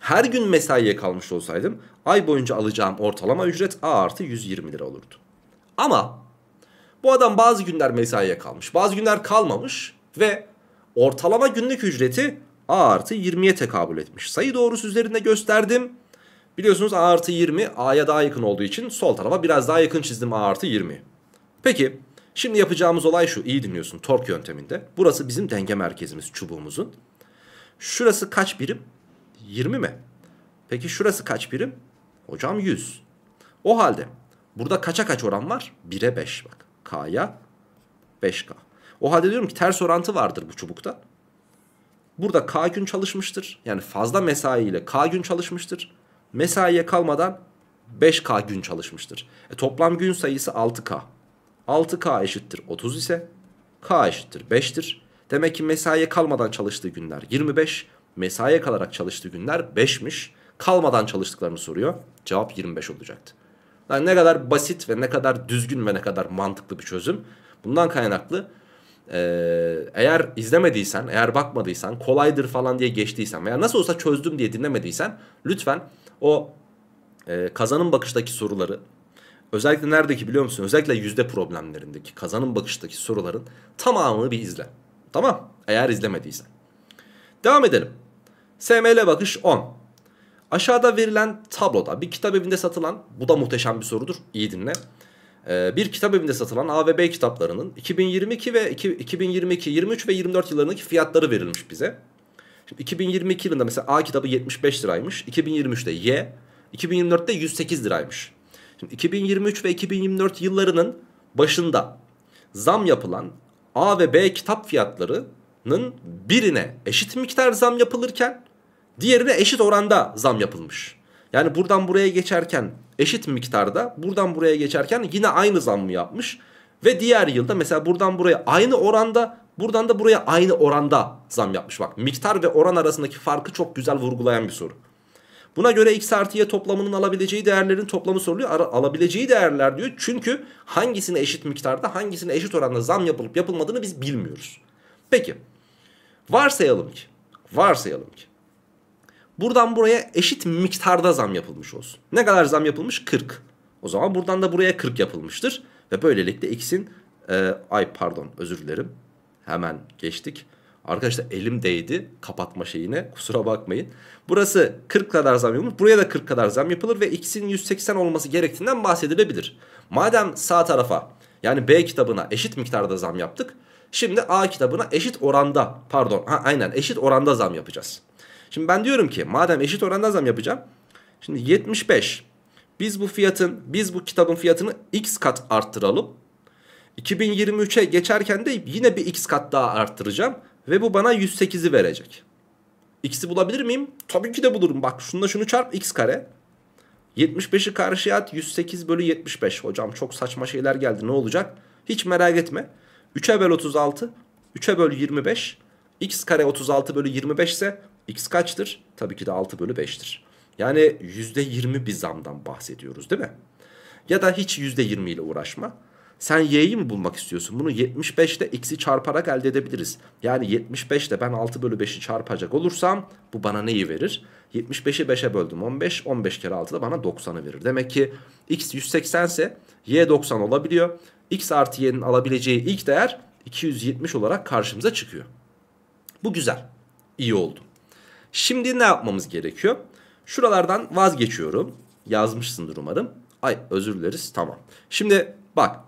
Her gün mesaiye kalmış olsaydım ay boyunca alacağım ortalama ücret A artı 120 lira olurdu. Ama bu adam bazı günler mesaiye kalmış bazı günler kalmamış ve ortalama günlük ücreti A artı 20'ye tekabül etmiş. Sayı doğrusu üzerinde gösterdim. Biliyorsunuz A artı 20 A'ya daha yakın olduğu için sol tarafa biraz daha yakın çizdim A artı 20. Peki Şimdi yapacağımız olay şu. iyi dinliyorsun tork yönteminde. Burası bizim denge merkezimiz çubuğumuzun. Şurası kaç birim? 20 mi? Peki şurası kaç birim? Hocam 100. O halde burada kaça kaç oran var? 1'e 5 bak. K'ya 5K. O halde diyorum ki ters orantı vardır bu çubukta. Burada K gün çalışmıştır. Yani fazla mesaiyle K gün çalışmıştır. Mesaiye kalmadan 5K gün çalışmıştır. E, toplam gün sayısı 6K. 6K eşittir 30 ise K eşittir 5'tir. Demek ki mesaiye kalmadan çalıştığı günler 25. Mesaiye kalarak çalıştığı günler 5'miş. Kalmadan çalıştıklarını soruyor. Cevap 25 olacaktı. Yani ne kadar basit ve ne kadar düzgün ve ne kadar mantıklı bir çözüm. Bundan kaynaklı eğer izlemediysen, eğer bakmadıysan, kolaydır falan diye geçtiysen veya nasıl olsa çözdüm diye dinlemediysen lütfen o kazanın kazanım bakıştaki soruları Özellikle neredeki biliyor musun? Özellikle yüzde problemlerindeki kazanım bakıştaki soruların tamamını bir izle. Tamam eğer izlemediysen. Devam edelim. SML bakış 10. Aşağıda verilen tabloda bir kitap evinde satılan bu da muhteşem bir sorudur iyi dinle. Ee, bir kitap evinde satılan A ve B kitaplarının 2022 ve 2, 2022, 23 ve 24 yıllarındaki fiyatları verilmiş bize. Şimdi 2022 yılında mesela A kitabı 75 liraymış. 2023'te Y, 2024'te 108 liraymış. Şimdi 2023 ve 2024 yıllarının başında zam yapılan A ve B kitap fiyatlarının birine eşit miktar zam yapılırken diğerine eşit oranda zam yapılmış. Yani buradan buraya geçerken eşit miktarda buradan buraya geçerken yine aynı zam mı yapmış? Ve diğer yılda mesela buradan buraya aynı oranda buradan da buraya aynı oranda zam yapmış. Bak miktar ve oran arasındaki farkı çok güzel vurgulayan bir soru. Buna göre x artı y toplamının alabileceği değerlerin toplamı soruluyor. Ara, alabileceği değerler diyor. Çünkü hangisine eşit miktarda hangisine eşit oranda zam yapılıp yapılmadığını biz bilmiyoruz. Peki varsayalım ki varsayalım ki buradan buraya eşit miktarda zam yapılmış olsun. Ne kadar zam yapılmış? 40. O zaman buradan da buraya 40 yapılmıştır. Ve böylelikle x'in e, ay pardon özür dilerim hemen geçtik. Arkadaşlar elim değdi kapatma şeyine kusura bakmayın. Burası 40 kadar zam yapılır. Buraya da 40 kadar zam yapılır ve ikisinin 180 olması gerektiğinden bahsedilebilir. Madem sağ tarafa yani B kitabına eşit miktarda zam yaptık. Şimdi A kitabına eşit oranda pardon ha, aynen eşit oranda zam yapacağız. Şimdi ben diyorum ki madem eşit oranda zam yapacağım. Şimdi 75 biz bu fiyatın biz bu kitabın fiyatını x kat arttıralım. 2023'e geçerken de yine bir x kat daha arttıracağım. Ve bu bana 108'i verecek. X'i bulabilir miyim? Tabii ki de bulurum. Bak şununla şunu çarp x kare. 75'i karşıya at 108 bölü 75. Hocam çok saçma şeyler geldi ne olacak? Hiç merak etme. 3'e böl 36. 3'e böl 25. X kare 36 bölü 25 ise x kaçtır? Tabii ki de 6 bölü 5'tir. Yani %20 bir zamdan bahsediyoruz değil mi? Ya da hiç %20 ile uğraşma. Sen y'yi mi bulmak istiyorsun? Bunu 75'te x'i çarparak elde edebiliriz. Yani 75'te ben 6 bölü 5'i çarpacak olursam bu bana neyi verir? 75'i 5'e böldüm 15. 15 kere 6 da bana 90'ı verir. Demek ki x 180 ise y 90 olabiliyor. x artı y'nin alabileceği ilk değer 270 olarak karşımıza çıkıyor. Bu güzel. İyi oldu. Şimdi ne yapmamız gerekiyor? Şuralardan vazgeçiyorum. Yazmışsındır umarım. Ay özür dileriz. Tamam. Şimdi bak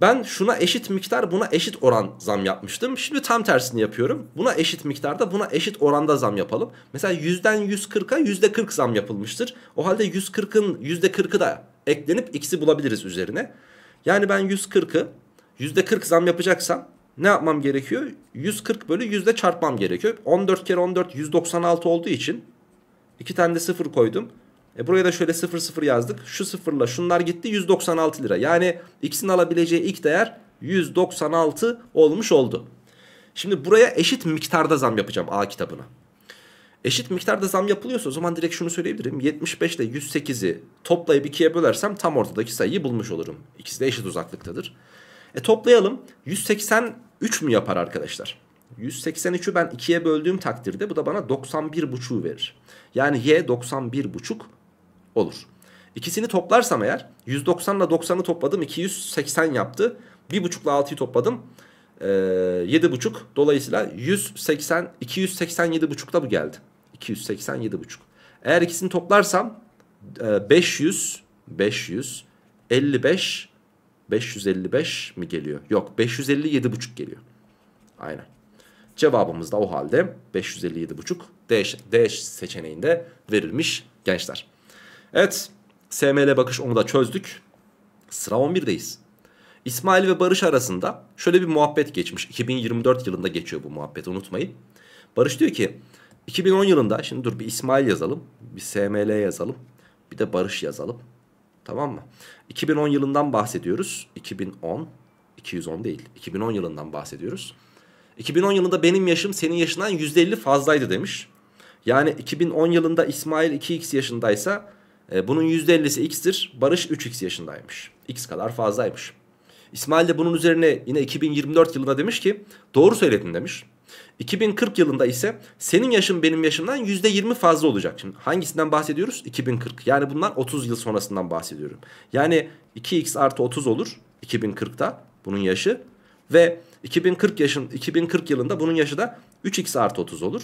ben şuna eşit miktar buna eşit oran zam yapmıştım. Şimdi tam tersini yapıyorum. Buna eşit miktarda buna eşit oranda zam yapalım. Mesela yüzden 140'a yüzde 40 zam yapılmıştır. O halde 140'ın yüzde 40'ı da eklenip ikisi bulabiliriz üzerine. Yani ben 140'ı yüzde 40 zam yapacaksam ne yapmam gerekiyor? 140 bölü yüzde çarpmam gerekiyor. 14 kere 14 196 olduğu için iki tane de sıfır koydum. E buraya da şöyle 0 0 yazdık. Şu sıfırla şunlar gitti 196 lira. Yani x'in alabileceği ilk değer 196 olmuş oldu. Şimdi buraya eşit miktarda zam yapacağım A kitabına. Eşit miktarda zam yapılıyorsa o zaman direkt şunu söyleyebilirim. 75 ile 108'i toplayıp 2'ye bölersem tam ortadaki sayıyı bulmuş olurum. İkisi de eşit uzaklıktadır. E toplayalım. 183 mü yapar arkadaşlar? 183'ü ben 2'ye böldüğüm takdirde bu da bana 91,5'u verir. Yani y 91,5 olur. İkisini toplarsam eğer 190 ile 90'ı topladım 280 yaptı. 1.5 ile 6'yı topladım. Ee, 7.5 dolayısıyla 180 287.5 da bu geldi. 287.5. Eğer ikisini toplarsam 500 500 55 555 mi geliyor? Yok 557 buçuk geliyor. Aynen. Cevabımız da o halde 557.5 D, D seçeneğinde verilmiş gençler. Evet SML bakış onu da çözdük. Sıra 11'deyiz. İsmail ve Barış arasında şöyle bir muhabbet geçmiş. 2024 yılında geçiyor bu muhabbet unutmayın. Barış diyor ki 2010 yılında şimdi dur bir İsmail yazalım. Bir SML yazalım. Bir de Barış yazalım. Tamam mı? 2010 yılından bahsediyoruz. 2010 210 değil. 2010 yılından bahsediyoruz. 2010 yılında benim yaşım senin yaşından %50 fazlaydı demiş. Yani 2010 yılında İsmail 2x yaşındaysa e, bunun %50'si x'tir. Barış 3x yaşındaymış. X kadar fazlaymış. İsmail de bunun üzerine yine 2024 yılında demiş ki doğru söyledin demiş. 2040 yılında ise senin yaşın benim yaşımdan %20 fazla olacak. Şimdi hangisinden bahsediyoruz? 2040. Yani bundan 30 yıl sonrasından bahsediyorum. Yani 2x artı 30 olur 2040'da bunun yaşı. Ve 2040 yaşın 2040 yılında bunun yaşı da 3x artı 30 olur.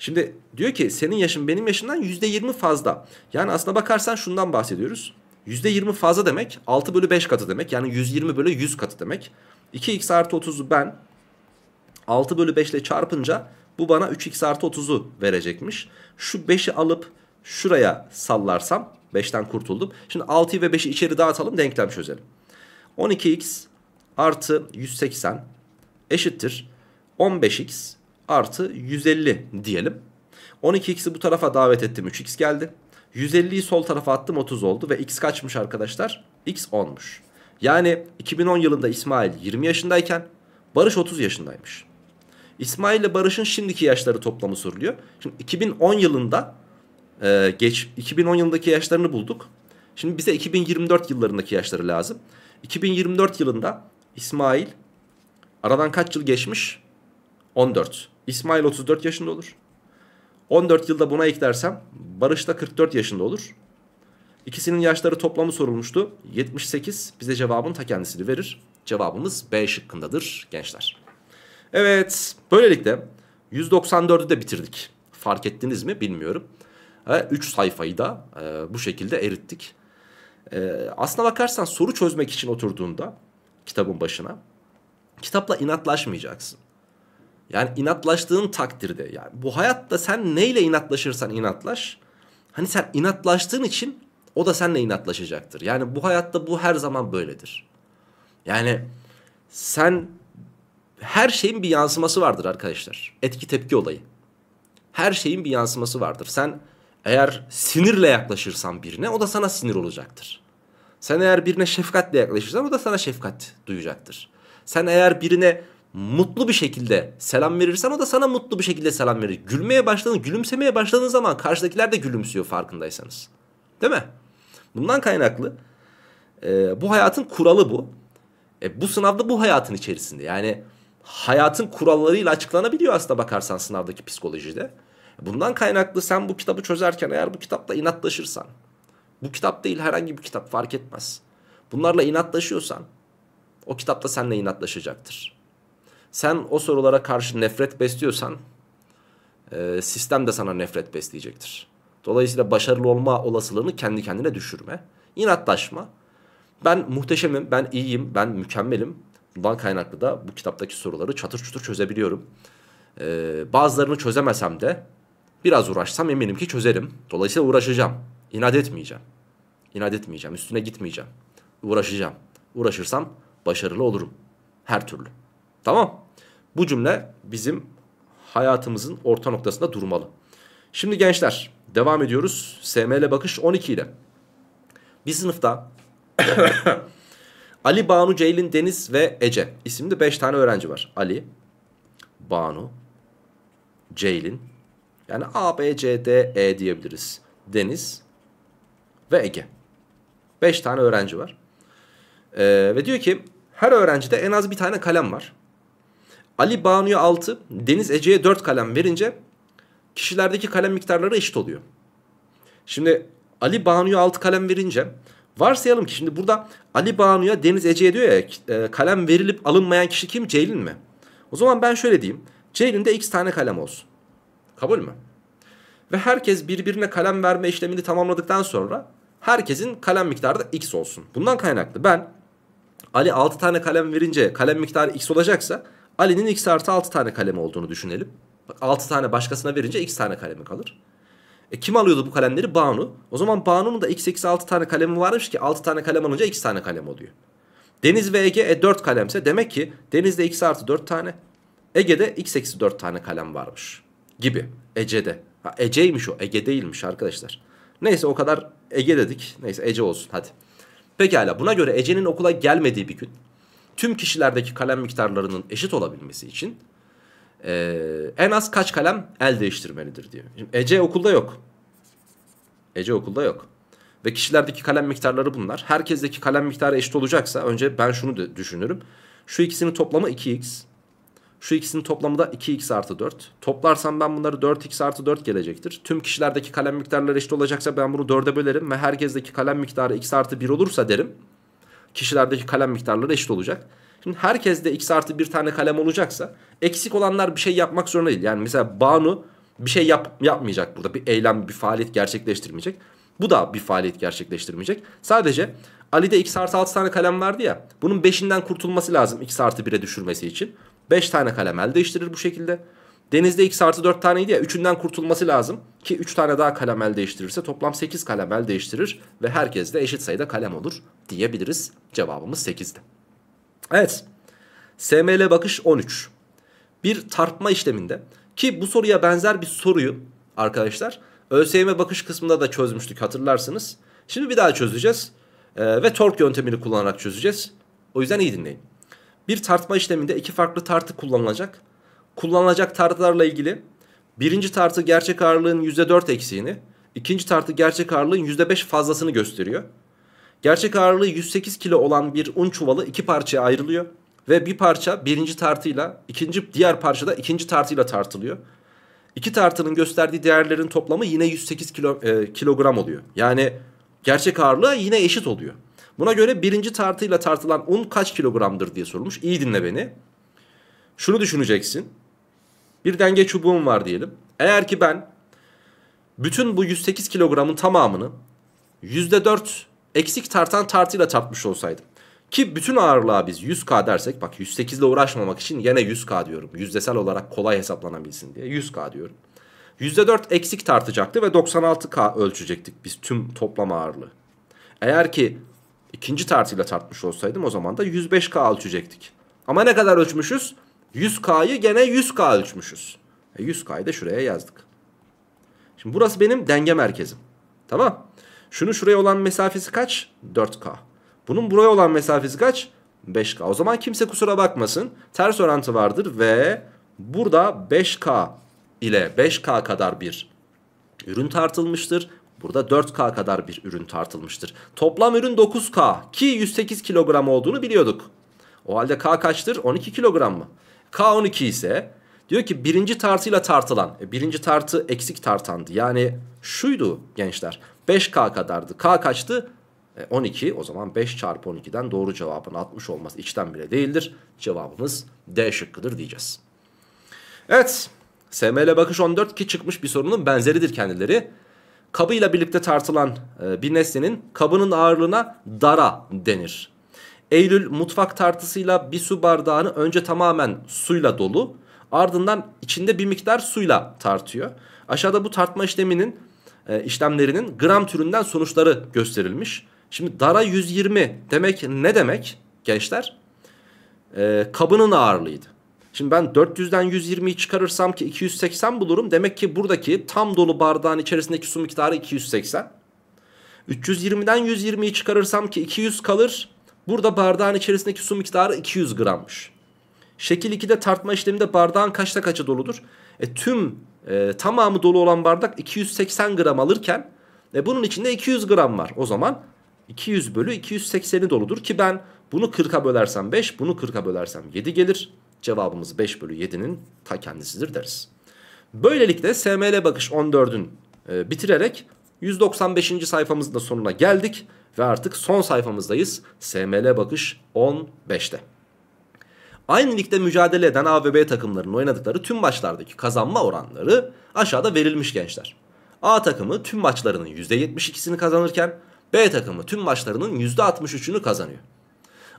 Şimdi diyor ki senin yaşın benim yaşımdan %20 fazla. Yani aslına bakarsan şundan bahsediyoruz. %20 fazla demek 6 bölü 5 katı demek. Yani 120 bölü 100 katı demek. 2x artı 30'u ben 6 bölü 5 ile çarpınca bu bana 3x artı 30'u verecekmiş. Şu 5'i alıp şuraya sallarsam 5'ten kurtuldum. Şimdi 6'yı ve 5'i içeri dağıtalım denklem çözelim. 12x artı 180 eşittir 15x artı 150 diyelim. 12x'i bu tarafa davet ettim 3x geldi. 150'yi sol tarafa attım 30 oldu ve x kaçmış arkadaşlar? x 10'muş. Yani 2010 yılında İsmail 20 yaşındayken Barış 30 yaşındaymış. İsmail ile Barış'ın şimdiki yaşları toplamı soruluyor. Şimdi 2010 yılında e, geç 2010 yılındaki yaşlarını bulduk. Şimdi bize 2024 yıllarındaki yaşları lazım. 2024 yılında İsmail aradan kaç yıl geçmiş? 14. İsmail 34 yaşında olur. 14 yılda buna eklersem Barış da 44 yaşında olur. İkisinin yaşları toplamı sorulmuştu. 78 bize cevabın ta kendisini verir. Cevabımız B şıkkındadır gençler. Evet böylelikle 194'ü de bitirdik. Fark ettiniz mi bilmiyorum. 3 ee, sayfayı da e, bu şekilde erittik. Ee, aslına bakarsan soru çözmek için oturduğunda kitabın başına kitapla inatlaşmayacaksın. Yani inatlaştığın takdirde yani bu hayatta sen neyle inatlaşırsan inatlaş. Hani sen inatlaştığın için o da seninle inatlaşacaktır. Yani bu hayatta bu her zaman böyledir. Yani sen her şeyin bir yansıması vardır arkadaşlar. Etki tepki olayı. Her şeyin bir yansıması vardır. Sen eğer sinirle yaklaşırsan birine o da sana sinir olacaktır. Sen eğer birine şefkatle yaklaşırsan o da sana şefkat duyacaktır. Sen eğer birine mutlu bir şekilde selam verirsen o da sana mutlu bir şekilde selam verir. Gülmeye başladığın, gülümsemeye başladığın zaman karşıdakiler de gülümsüyor farkındaysanız. Değil mi? Bundan kaynaklı e, bu hayatın kuralı bu. E, bu sınavda bu hayatın içerisinde. Yani hayatın kurallarıyla açıklanabiliyor aslında bakarsan sınavdaki psikolojide. Bundan kaynaklı sen bu kitabı çözerken eğer bu kitapla inatlaşırsan, bu kitap değil herhangi bir kitap fark etmez. Bunlarla inatlaşıyorsan o kitap da seninle inatlaşacaktır. Sen o sorulara karşı nefret besliyorsan e, sistem de sana nefret besleyecektir. Dolayısıyla başarılı olma olasılığını kendi kendine düşürme. İnatlaşma. Ben muhteşemim, ben iyiyim, ben mükemmelim. Bundan kaynaklı da bu kitaptaki soruları çatır çutur çözebiliyorum. Ee, bazılarını çözemesem de biraz uğraşsam eminim ki çözerim. Dolayısıyla uğraşacağım. İnat etmeyeceğim. İnat etmeyeceğim, üstüne gitmeyeceğim. Uğraşacağım. Uğraşırsam başarılı olurum. Her türlü. Tamam. Bu cümle bizim hayatımızın orta noktasında durmalı. Şimdi gençler devam ediyoruz. SML bakış 12 ile. Bir sınıfta <laughs> Ali, Banu, Ceylin, Deniz ve Ece isimli 5 tane öğrenci var. Ali, Banu, Ceylin yani A, B, C, D, E diyebiliriz. Deniz ve Ege. 5 tane öğrenci var. Ee, ve diyor ki her öğrencide en az bir tane kalem var. Ali Banu'ya 6, Deniz Ece'ye 4 kalem verince kişilerdeki kalem miktarları eşit oluyor. Şimdi Ali Banu'ya 6 kalem verince varsayalım ki şimdi burada Ali Banu'ya Deniz Ece'ye diyor ya e, kalem verilip alınmayan kişi kim? Ceylin mi? O zaman ben şöyle diyeyim. Ceylin'de x tane kalem olsun. Kabul mü? Ve herkes birbirine kalem verme işlemini tamamladıktan sonra herkesin kalem miktarı da x olsun. Bundan kaynaklı ben Ali 6 tane kalem verince kalem miktarı x olacaksa Ali'nin x artı 6 tane kalem olduğunu düşünelim. 6 tane başkasına verince x tane kalemi kalır. E kim alıyordu bu kalemleri? Banu. O zaman Banu'nun da x eksi 6 tane kalemi varmış ki 6 tane kalem alınca 2 tane kalem oluyor. Deniz ve Ege e 4 kalemse demek ki Deniz'de x artı 4 tane. Ege'de x eksi 4 tane kalem varmış. Gibi. Ece'de. Ha, Ece'ymiş o. Ege değilmiş arkadaşlar. Neyse o kadar Ege dedik. Neyse Ece olsun hadi. Pekala buna göre Ece'nin okula gelmediği bir gün tüm kişilerdeki kalem miktarlarının eşit olabilmesi için e, en az kaç kalem el değiştirmelidir diyor. Şimdi Ece okulda yok. Ece okulda yok. Ve kişilerdeki kalem miktarları bunlar. Herkesteki kalem miktarı eşit olacaksa önce ben şunu da düşünürüm. Şu ikisinin toplamı 2x. Şu ikisinin toplamı da 2x artı 4. Toplarsam ben bunları 4x artı 4 gelecektir. Tüm kişilerdeki kalem miktarları eşit olacaksa ben bunu 4'e bölerim. Ve herkesteki kalem miktarı x artı 1 olursa derim. Kişilerdeki kalem miktarları eşit olacak. Şimdi herkes de x artı bir tane kalem olacaksa eksik olanlar bir şey yapmak zorunda değil. Yani mesela Banu bir şey yap, yapmayacak burada. Bir eylem, bir faaliyet gerçekleştirmeyecek. Bu da bir faaliyet gerçekleştirmeyecek. Sadece Ali'de x artı 6 tane kalem vardı ya. Bunun 5'inden kurtulması lazım x artı 1'e düşürmesi için. 5 tane kalem el değiştirir bu şekilde. Denizde x artı 4 taneydi ya 3'ünden kurtulması lazım. Ki 3 tane daha kalem el değiştirirse toplam 8 kalem el değiştirir. Ve herkes de eşit sayıda kalem olur diyebiliriz. Cevabımız 8'di. Evet. SML bakış 13. Bir tartma işleminde ki bu soruya benzer bir soruyu arkadaşlar ÖSYM bakış kısmında da çözmüştük hatırlarsınız. Şimdi bir daha çözeceğiz. Ee, ve tork yöntemini kullanarak çözeceğiz. O yüzden iyi dinleyin. Bir tartma işleminde iki farklı tartı kullanılacak kullanılacak tartılarla ilgili birinci tartı gerçek ağırlığın %4 eksiğini, ikinci tartı gerçek ağırlığın %5 fazlasını gösteriyor. Gerçek ağırlığı 108 kilo olan bir un çuvalı iki parçaya ayrılıyor ve bir parça birinci tartıyla, ikinci diğer parçada ikinci tartıyla tartılıyor. İki tartının gösterdiği değerlerin toplamı yine 108 kilo, e, kilogram oluyor. Yani gerçek ağırlığa yine eşit oluyor. Buna göre birinci tartıyla tartılan un kaç kilogramdır diye sorulmuş. İyi dinle beni. Şunu düşüneceksin. Bir denge çubuğum var diyelim. Eğer ki ben bütün bu 108 kilogramın tamamını %4 eksik tartan tartıyla tartmış olsaydım. Ki bütün ağırlığa biz 100K dersek bak 108 ile uğraşmamak için yine 100K diyorum. Yüzdesel olarak kolay hesaplanabilsin diye 100K diyorum. %4 eksik tartacaktı ve 96K ölçecektik biz tüm toplam ağırlığı. Eğer ki ikinci tartıyla tartmış olsaydım o zaman da 105K ölçecektik. Ama ne kadar ölçmüşüz? 100K'yı gene 100K ölçmüşüz. 100K'yı e, da şuraya yazdık. Şimdi burası benim denge merkezim. Tamam. Şunu şuraya olan mesafesi kaç? 4K. Bunun buraya olan mesafesi kaç? 5K. O zaman kimse kusura bakmasın. Ters orantı vardır ve burada 5K ile 5K kadar bir ürün tartılmıştır. Burada 4K kadar bir ürün tartılmıştır. Toplam ürün 9K ki 108 kilogram olduğunu biliyorduk. O halde K kaçtır? 12 kilogram mı? K12 ise diyor ki birinci tartıyla tartılan. E, birinci tartı eksik tartandı. Yani şuydu gençler. 5K kadardı. K kaçtı? E, 12. O zaman 5 çarpı 12'den doğru cevabın 60 olmaz. içten bile değildir. Cevabımız D şıkkıdır diyeceğiz. Evet. SML bakış 14 ki çıkmış bir sorunun benzeridir kendileri. Kabıyla birlikte tartılan e, bir nesnenin kabının ağırlığına dara denir. Eylül mutfak tartısıyla bir su bardağını önce tamamen suyla dolu ardından içinde bir miktar suyla tartıyor. Aşağıda bu tartma işleminin e, işlemlerinin gram türünden sonuçları gösterilmiş. Şimdi dara 120 demek ne demek gençler? E, kabının ağırlığıydı. Şimdi ben 400'den 120'yi çıkarırsam ki 280 bulurum. Demek ki buradaki tam dolu bardağın içerisindeki su miktarı 280. 320'den 120'yi çıkarırsam ki 200 kalır. Burada bardağın içerisindeki su miktarı 200 grammış. Şekil 2'de tartma işleminde bardağın kaçta kaça doludur? E, tüm e, tamamı dolu olan bardak 280 gram alırken e, bunun içinde 200 gram var. O zaman 200 bölü 280'i doludur ki ben bunu 40'a bölersem 5 bunu 40'a bölersem 7 gelir. Cevabımız 5 bölü 7'nin ta kendisidir deriz. Böylelikle SML bakış 14'ün e, bitirerek 195. sayfamızın da sonuna geldik. Ve artık son sayfamızdayız. SML bakış 15'te. Aynı ligde mücadele eden A ve B takımlarının oynadıkları tüm maçlardaki kazanma oranları aşağıda verilmiş gençler. A takımı tüm maçlarının %72'sini kazanırken B takımı tüm maçlarının %63'ünü kazanıyor.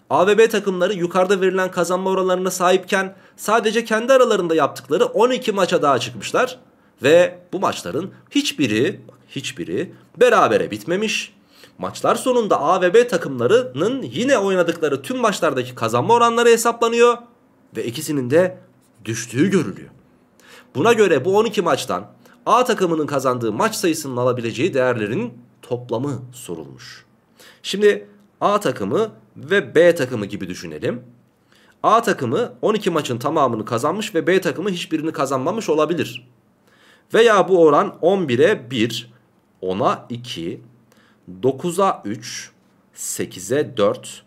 A ve B takımları yukarıda verilen kazanma oranlarına sahipken sadece kendi aralarında yaptıkları 12 maça daha çıkmışlar ve bu maçların hiçbiri hiçbiri berabere bitmemiş Maçlar sonunda A ve B takımlarının yine oynadıkları tüm maçlardaki kazanma oranları hesaplanıyor ve ikisinin de düştüğü görülüyor. Buna göre bu 12 maçtan A takımının kazandığı maç sayısının alabileceği değerlerin toplamı sorulmuş. Şimdi A takımı ve B takımı gibi düşünelim. A takımı 12 maçın tamamını kazanmış ve B takımı hiçbirini kazanmamış olabilir. Veya bu oran 11'e 1, 10'a 2, 9'a 3, 8'e 4,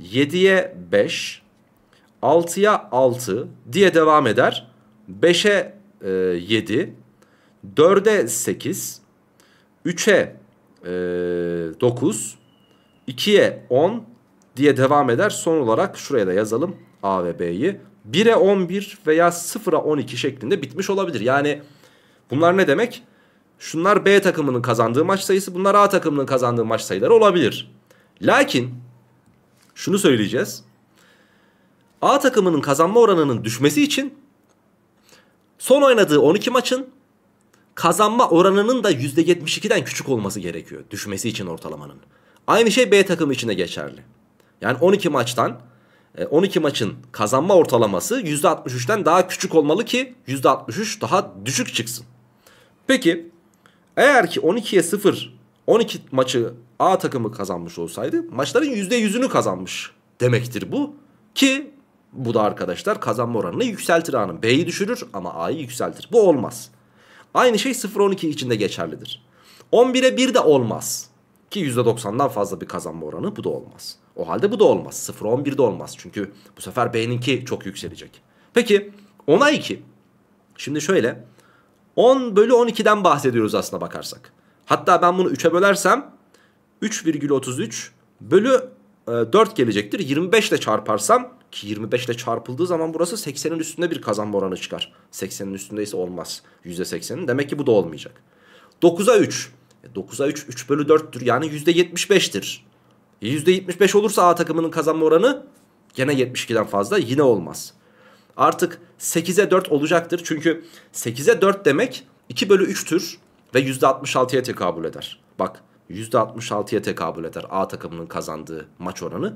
7'ye 5, 6'ya 6 diye devam eder. 5'e e, 7, 4'e 8, 3'e e, 9, 2'ye 10 diye devam eder. Son olarak şuraya da yazalım A ve B'yi. 1'e 11 veya 0'a 12 şeklinde bitmiş olabilir. Yani bunlar ne demek? Şunlar B takımının kazandığı maç sayısı. Bunlar A takımının kazandığı maç sayıları olabilir. Lakin şunu söyleyeceğiz. A takımının kazanma oranının düşmesi için son oynadığı 12 maçın kazanma oranının da %72'den küçük olması gerekiyor. Düşmesi için ortalamanın. Aynı şey B takımı için de geçerli. Yani 12 maçtan 12 e, maçın kazanma ortalaması %63'ten daha küçük olmalı ki %63 daha düşük çıksın. Peki eğer ki 12'ye 0 12 maçı A takımı kazanmış olsaydı maçların %100'ünü kazanmış demektir bu. Ki bu da arkadaşlar kazanma oranını yükseltir A'nın. B'yi düşürür ama A'yı yükseltir. Bu olmaz. Aynı şey 0-12 içinde geçerlidir. 11'e 1 de olmaz. Ki %90'dan fazla bir kazanma oranı bu da olmaz. O halde bu da olmaz. 0-11 de olmaz. Çünkü bu sefer B'ninki çok yükselecek. Peki 10'a 2. Şimdi şöyle 10 bölü 12'den bahsediyoruz aslına bakarsak. Hatta ben bunu 3'e bölersem 3,33 bölü 4 e, gelecektir. 25 ile çarparsam ki 25 ile çarpıldığı zaman burası 80'in üstünde bir kazanma oranı çıkar. 80'in üstündeyse olmaz. %80'in demek ki bu da olmayacak. 9'a 3. 9'a 3 3 bölü 4'tür yani %75'tir. %75 e, olursa A takımının kazanma oranı gene 72'den fazla yine olmaz artık 8'e 4 olacaktır. Çünkü 8'e 4 demek 2 bölü 3'tür ve %66'ya tekabül eder. Bak %66'ya tekabül eder A takımının kazandığı maç oranı.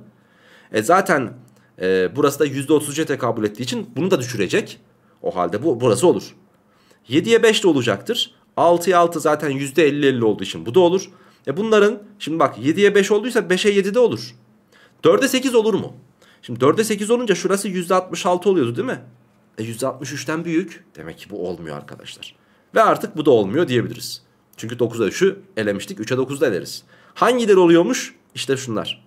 E zaten e, burası da %33'e tekabül ettiği için bunu da düşürecek. O halde bu burası olur. 7'ye 5 de olacaktır. 6'ya 6 zaten %50-50 olduğu için bu da olur. E bunların şimdi bak 7'ye 5 olduysa 5'e 7 de olur. 4'e 8 olur mu? Şimdi 4'e 8 olunca şurası %66 oluyordu değil mi? E %63'ten büyük. Demek ki bu olmuyor arkadaşlar. Ve artık bu da olmuyor diyebiliriz. Çünkü 9'a 3'ü elemiştik. 3'e 9'da eleriz. Hangileri oluyormuş? İşte şunlar.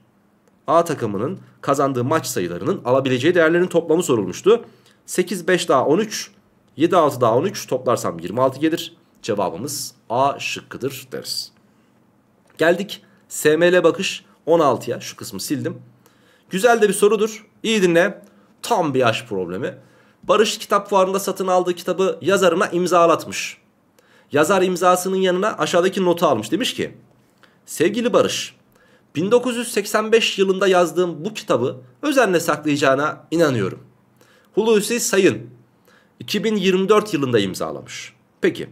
A takımının kazandığı maç sayılarının alabileceği değerlerin toplamı sorulmuştu. 8 5 daha 13, 7 6 daha 13 toplarsam 26 gelir. Cevabımız A şıkkıdır deriz. Geldik SML bakış 16'ya şu kısmı sildim. Güzel de bir sorudur. İyi dinle. Tam bir yaş problemi. Barış kitap fuarında satın aldığı kitabı yazarına imzalatmış. Yazar imzasının yanına aşağıdaki notu almış. Demiş ki sevgili Barış 1985 yılında yazdığım bu kitabı özenle saklayacağına inanıyorum. Hulusi Sayın 2024 yılında imzalamış. Peki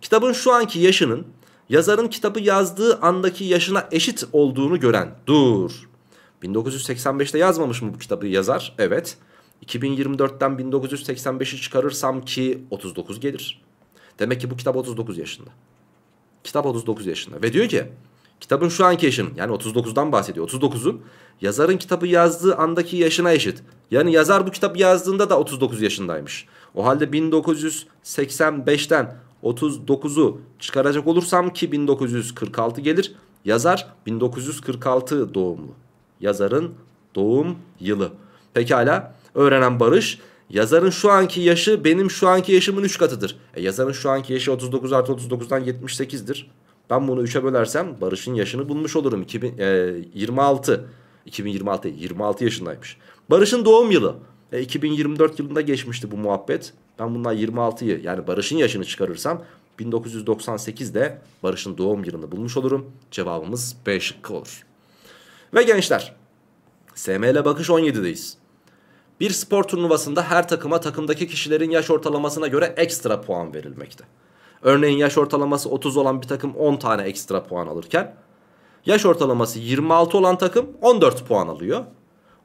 kitabın şu anki yaşının yazarın kitabı yazdığı andaki yaşına eşit olduğunu gören dur 1985'te yazmamış mı bu kitabı yazar? Evet. 2024'ten 1985'i çıkarırsam ki 39 gelir. Demek ki bu kitap 39 yaşında. Kitap 39 yaşında. Ve diyor ki kitabın şu anki yaşının yani 39'dan bahsediyor. 39'un yazarın kitabı yazdığı andaki yaşına eşit. Yani yazar bu kitabı yazdığında da 39 yaşındaymış. O halde 1985'ten 39'u çıkaracak olursam ki 1946 gelir. Yazar 1946 doğumlu. Yazarın doğum yılı. Pekala öğrenen Barış yazarın şu anki yaşı benim şu anki yaşımın 3 katıdır. E, yazarın şu anki yaşı 39 artı 39'dan 78'dir. Ben bunu 3'e bölersem Barış'ın yaşını bulmuş olurum. 2000, e, 26. 2026 26 yaşındaymış. Barış'ın doğum yılı. E, 2024 yılında geçmişti bu muhabbet. Ben bundan 26'yı yani Barış'ın yaşını çıkarırsam 1998'de Barış'ın doğum yılını bulmuş olurum. Cevabımız B şıkkı olur. Ve gençler SML bakış 17'deyiz. Bir spor turnuvasında her takıma takımdaki kişilerin yaş ortalamasına göre ekstra puan verilmekte. Örneğin yaş ortalaması 30 olan bir takım 10 tane ekstra puan alırken yaş ortalaması 26 olan takım 14 puan alıyor.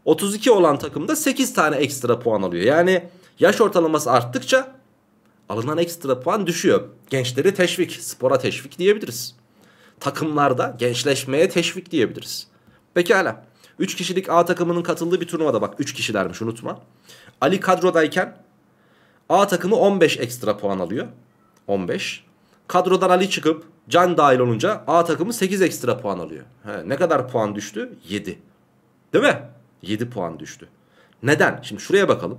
32 olan takım da 8 tane ekstra puan alıyor. Yani yaş ortalaması arttıkça alınan ekstra puan düşüyor. Gençleri teşvik, spora teşvik diyebiliriz. Takımlarda gençleşmeye teşvik diyebiliriz. Pekala. 3 kişilik A takımının katıldığı bir turnuvada bak 3 kişilermiş unutma. Ali kadrodayken A takımı 15 ekstra puan alıyor. 15. Kadrodan Ali çıkıp Can dahil olunca A takımı 8 ekstra puan alıyor. He, ne kadar puan düştü? 7. Değil mi? 7 puan düştü. Neden? Şimdi şuraya bakalım.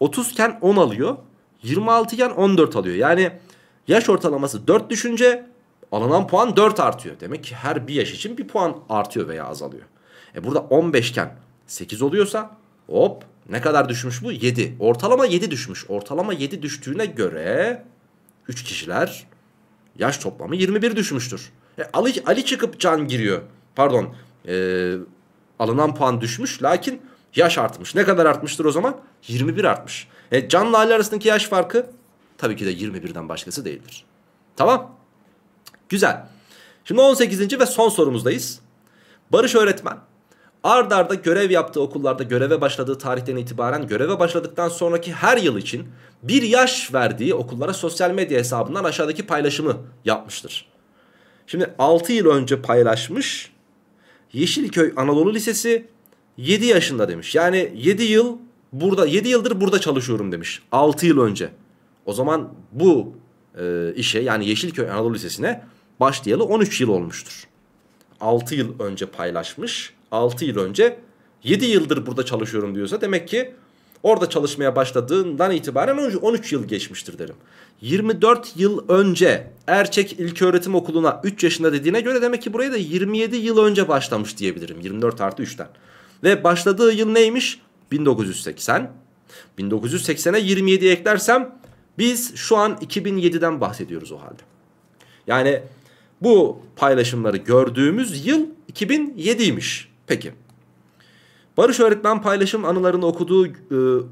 30 iken 10 alıyor. 26 iken 14 alıyor. Yani yaş ortalaması 4 düşünce alınan puan 4 artıyor. Demek ki her bir yaş için bir puan artıyor veya azalıyor. E burada 15 iken 8 oluyorsa hop ne kadar düşmüş bu? 7. Ortalama 7 düşmüş. Ortalama 7 düştüğüne göre 3 kişiler yaş toplamı 21 düşmüştür. E Ali, Ali çıkıp can giriyor. Pardon e, alınan puan düşmüş lakin yaş artmış. Ne kadar artmıştır o zaman? 21 artmış. E, canla Ali arasındaki yaş farkı tabii ki de 21'den başkası değildir. Tamam Güzel. Şimdi 18. ve son sorumuzdayız. Barış öğretmen ard arda görev yaptığı okullarda göreve başladığı tarihten itibaren göreve başladıktan sonraki her yıl için bir yaş verdiği okullara sosyal medya hesabından aşağıdaki paylaşımı yapmıştır. Şimdi 6 yıl önce paylaşmış Yeşilköy Anadolu Lisesi 7 yaşında demiş. Yani 7 yıl burada 7 yıldır burada çalışıyorum demiş 6 yıl önce. O zaman bu e, işe yani Yeşilköy Anadolu Lisesi'ne başlayalı 13 yıl olmuştur. 6 yıl önce paylaşmış. 6 yıl önce 7 yıldır burada çalışıyorum diyorsa demek ki orada çalışmaya başladığından itibaren 13 yıl geçmiştir derim. 24 yıl önce Erçek İlköğretim Okulu'na 3 yaşında dediğine göre demek ki buraya da 27 yıl önce başlamış diyebilirim. 24 artı 3'ten. Ve başladığı yıl neymiş? 1980. 1980'e 27 eklersem biz şu an 2007'den bahsediyoruz o halde. Yani bu paylaşımları gördüğümüz yıl 2007'ymiş. Peki. Barış Öğretmen paylaşım anılarını okuduğu e,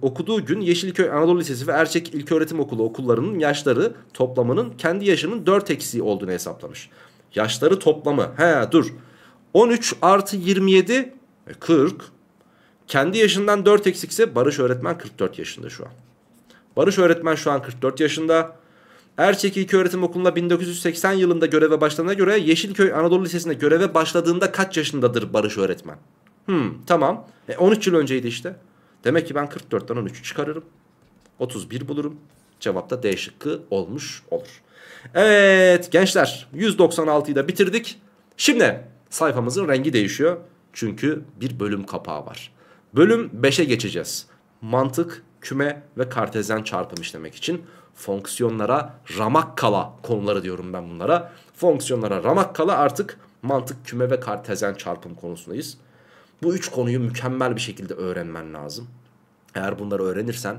okuduğu gün Yeşilköy Anadolu Lisesi ve Erçek İlköğretim Okulu okullarının yaşları toplamının kendi yaşının 4 eksiği olduğunu hesaplamış. Yaşları toplamı. He dur. 13 artı 27 40. E, kendi yaşından 4 eksikse Barış Öğretmen 44 yaşında şu an. Barış Öğretmen şu an 44 yaşında. Erçek İlköğretim Okulu'na 1980 yılında göreve başladığına göre Yeşilköy Anadolu Lisesi'nde göreve başladığında kaç yaşındadır Barış öğretmen? Hmm tamam. E, 13 yıl önceydi işte. Demek ki ben 44'ten 13'ü çıkarırım. 31 bulurum. Cevap da D şıkkı olmuş olur. Evet gençler 196'yı da bitirdik. Şimdi sayfamızın rengi değişiyor. Çünkü bir bölüm kapağı var. Bölüm 5'e geçeceğiz. Mantık, küme ve kartezyen çarpım işlemek için fonksiyonlara ramak kala konuları diyorum ben bunlara. Fonksiyonlara ramak kala artık mantık küme ve kartezen çarpım konusundayız. Bu üç konuyu mükemmel bir şekilde öğrenmen lazım. Eğer bunları öğrenirsen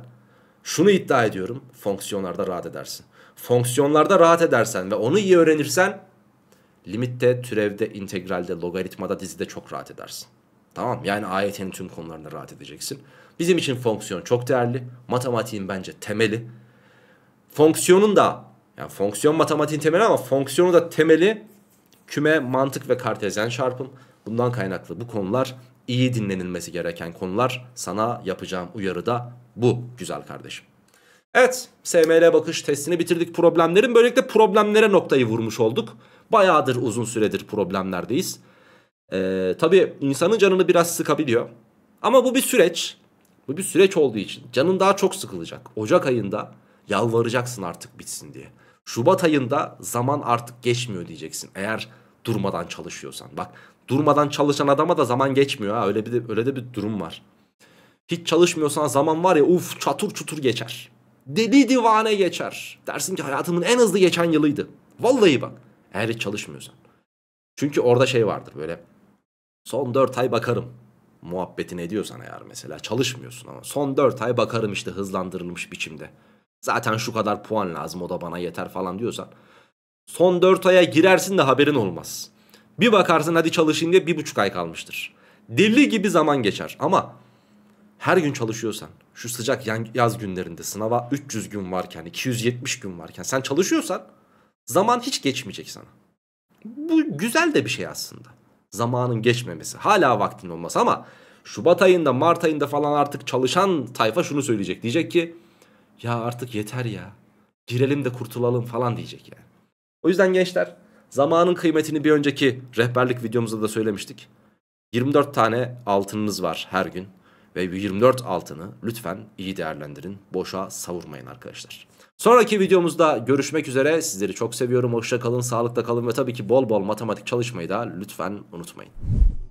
şunu iddia ediyorum fonksiyonlarda rahat edersin. Fonksiyonlarda rahat edersen ve onu iyi öğrenirsen limitte, türevde, integralde, logaritmada, dizide çok rahat edersin. Tamam yani AYT'nin tüm konularında rahat edeceksin. Bizim için fonksiyon çok değerli. Matematiğin bence temeli. Fonksiyonun da yani fonksiyon matematiğin temeli ama fonksiyonu da temeli küme, mantık ve kartezyen çarpım. Bundan kaynaklı bu konular iyi dinlenilmesi gereken konular. Sana yapacağım uyarı da bu güzel kardeşim. Evet SML bakış testini bitirdik problemlerin. Böylelikle problemlere noktayı vurmuş olduk. Bayağıdır uzun süredir problemlerdeyiz. Ee, tabii insanın canını biraz sıkabiliyor. Ama bu bir süreç. Bu bir süreç olduğu için canın daha çok sıkılacak. Ocak ayında Yalvaracaksın artık bitsin diye. Şubat ayında zaman artık geçmiyor diyeceksin. Eğer durmadan çalışıyorsan. Bak durmadan çalışan adama da zaman geçmiyor ha. Öyle bir de, öyle de bir durum var. Hiç çalışmıyorsan zaman var ya uf çatır çutur geçer. Deli divane geçer. Dersin ki hayatımın en hızlı geçen yılıydı. Vallahi bak. Eğer hiç çalışmıyorsan. Çünkü orada şey vardır böyle. Son 4 ay bakarım. Muhabbetini ediyorsan eğer mesela çalışmıyorsun ama son 4 ay bakarım işte hızlandırılmış biçimde zaten şu kadar puan lazım o da bana yeter falan diyorsan son 4 aya girersin de haberin olmaz. Bir bakarsın hadi çalışayım diye bir buçuk ay kalmıştır. Deli gibi zaman geçer ama her gün çalışıyorsan şu sıcak yaz günlerinde sınava 300 gün varken 270 gün varken sen çalışıyorsan zaman hiç geçmeyecek sana. Bu güzel de bir şey aslında. Zamanın geçmemesi hala vaktin olmaz ama Şubat ayında Mart ayında falan artık çalışan tayfa şunu söyleyecek diyecek ki ya artık yeter ya girelim de kurtulalım falan diyecek yani. O yüzden gençler zamanın kıymetini bir önceki rehberlik videomuzda da söylemiştik. 24 tane altınınız var her gün ve bu 24 altını lütfen iyi değerlendirin. Boşa savurmayın arkadaşlar. Sonraki videomuzda görüşmek üzere. Sizleri çok seviyorum. Hoşça kalın, sağlıkla kalın ve tabii ki bol bol matematik çalışmayı da lütfen unutmayın.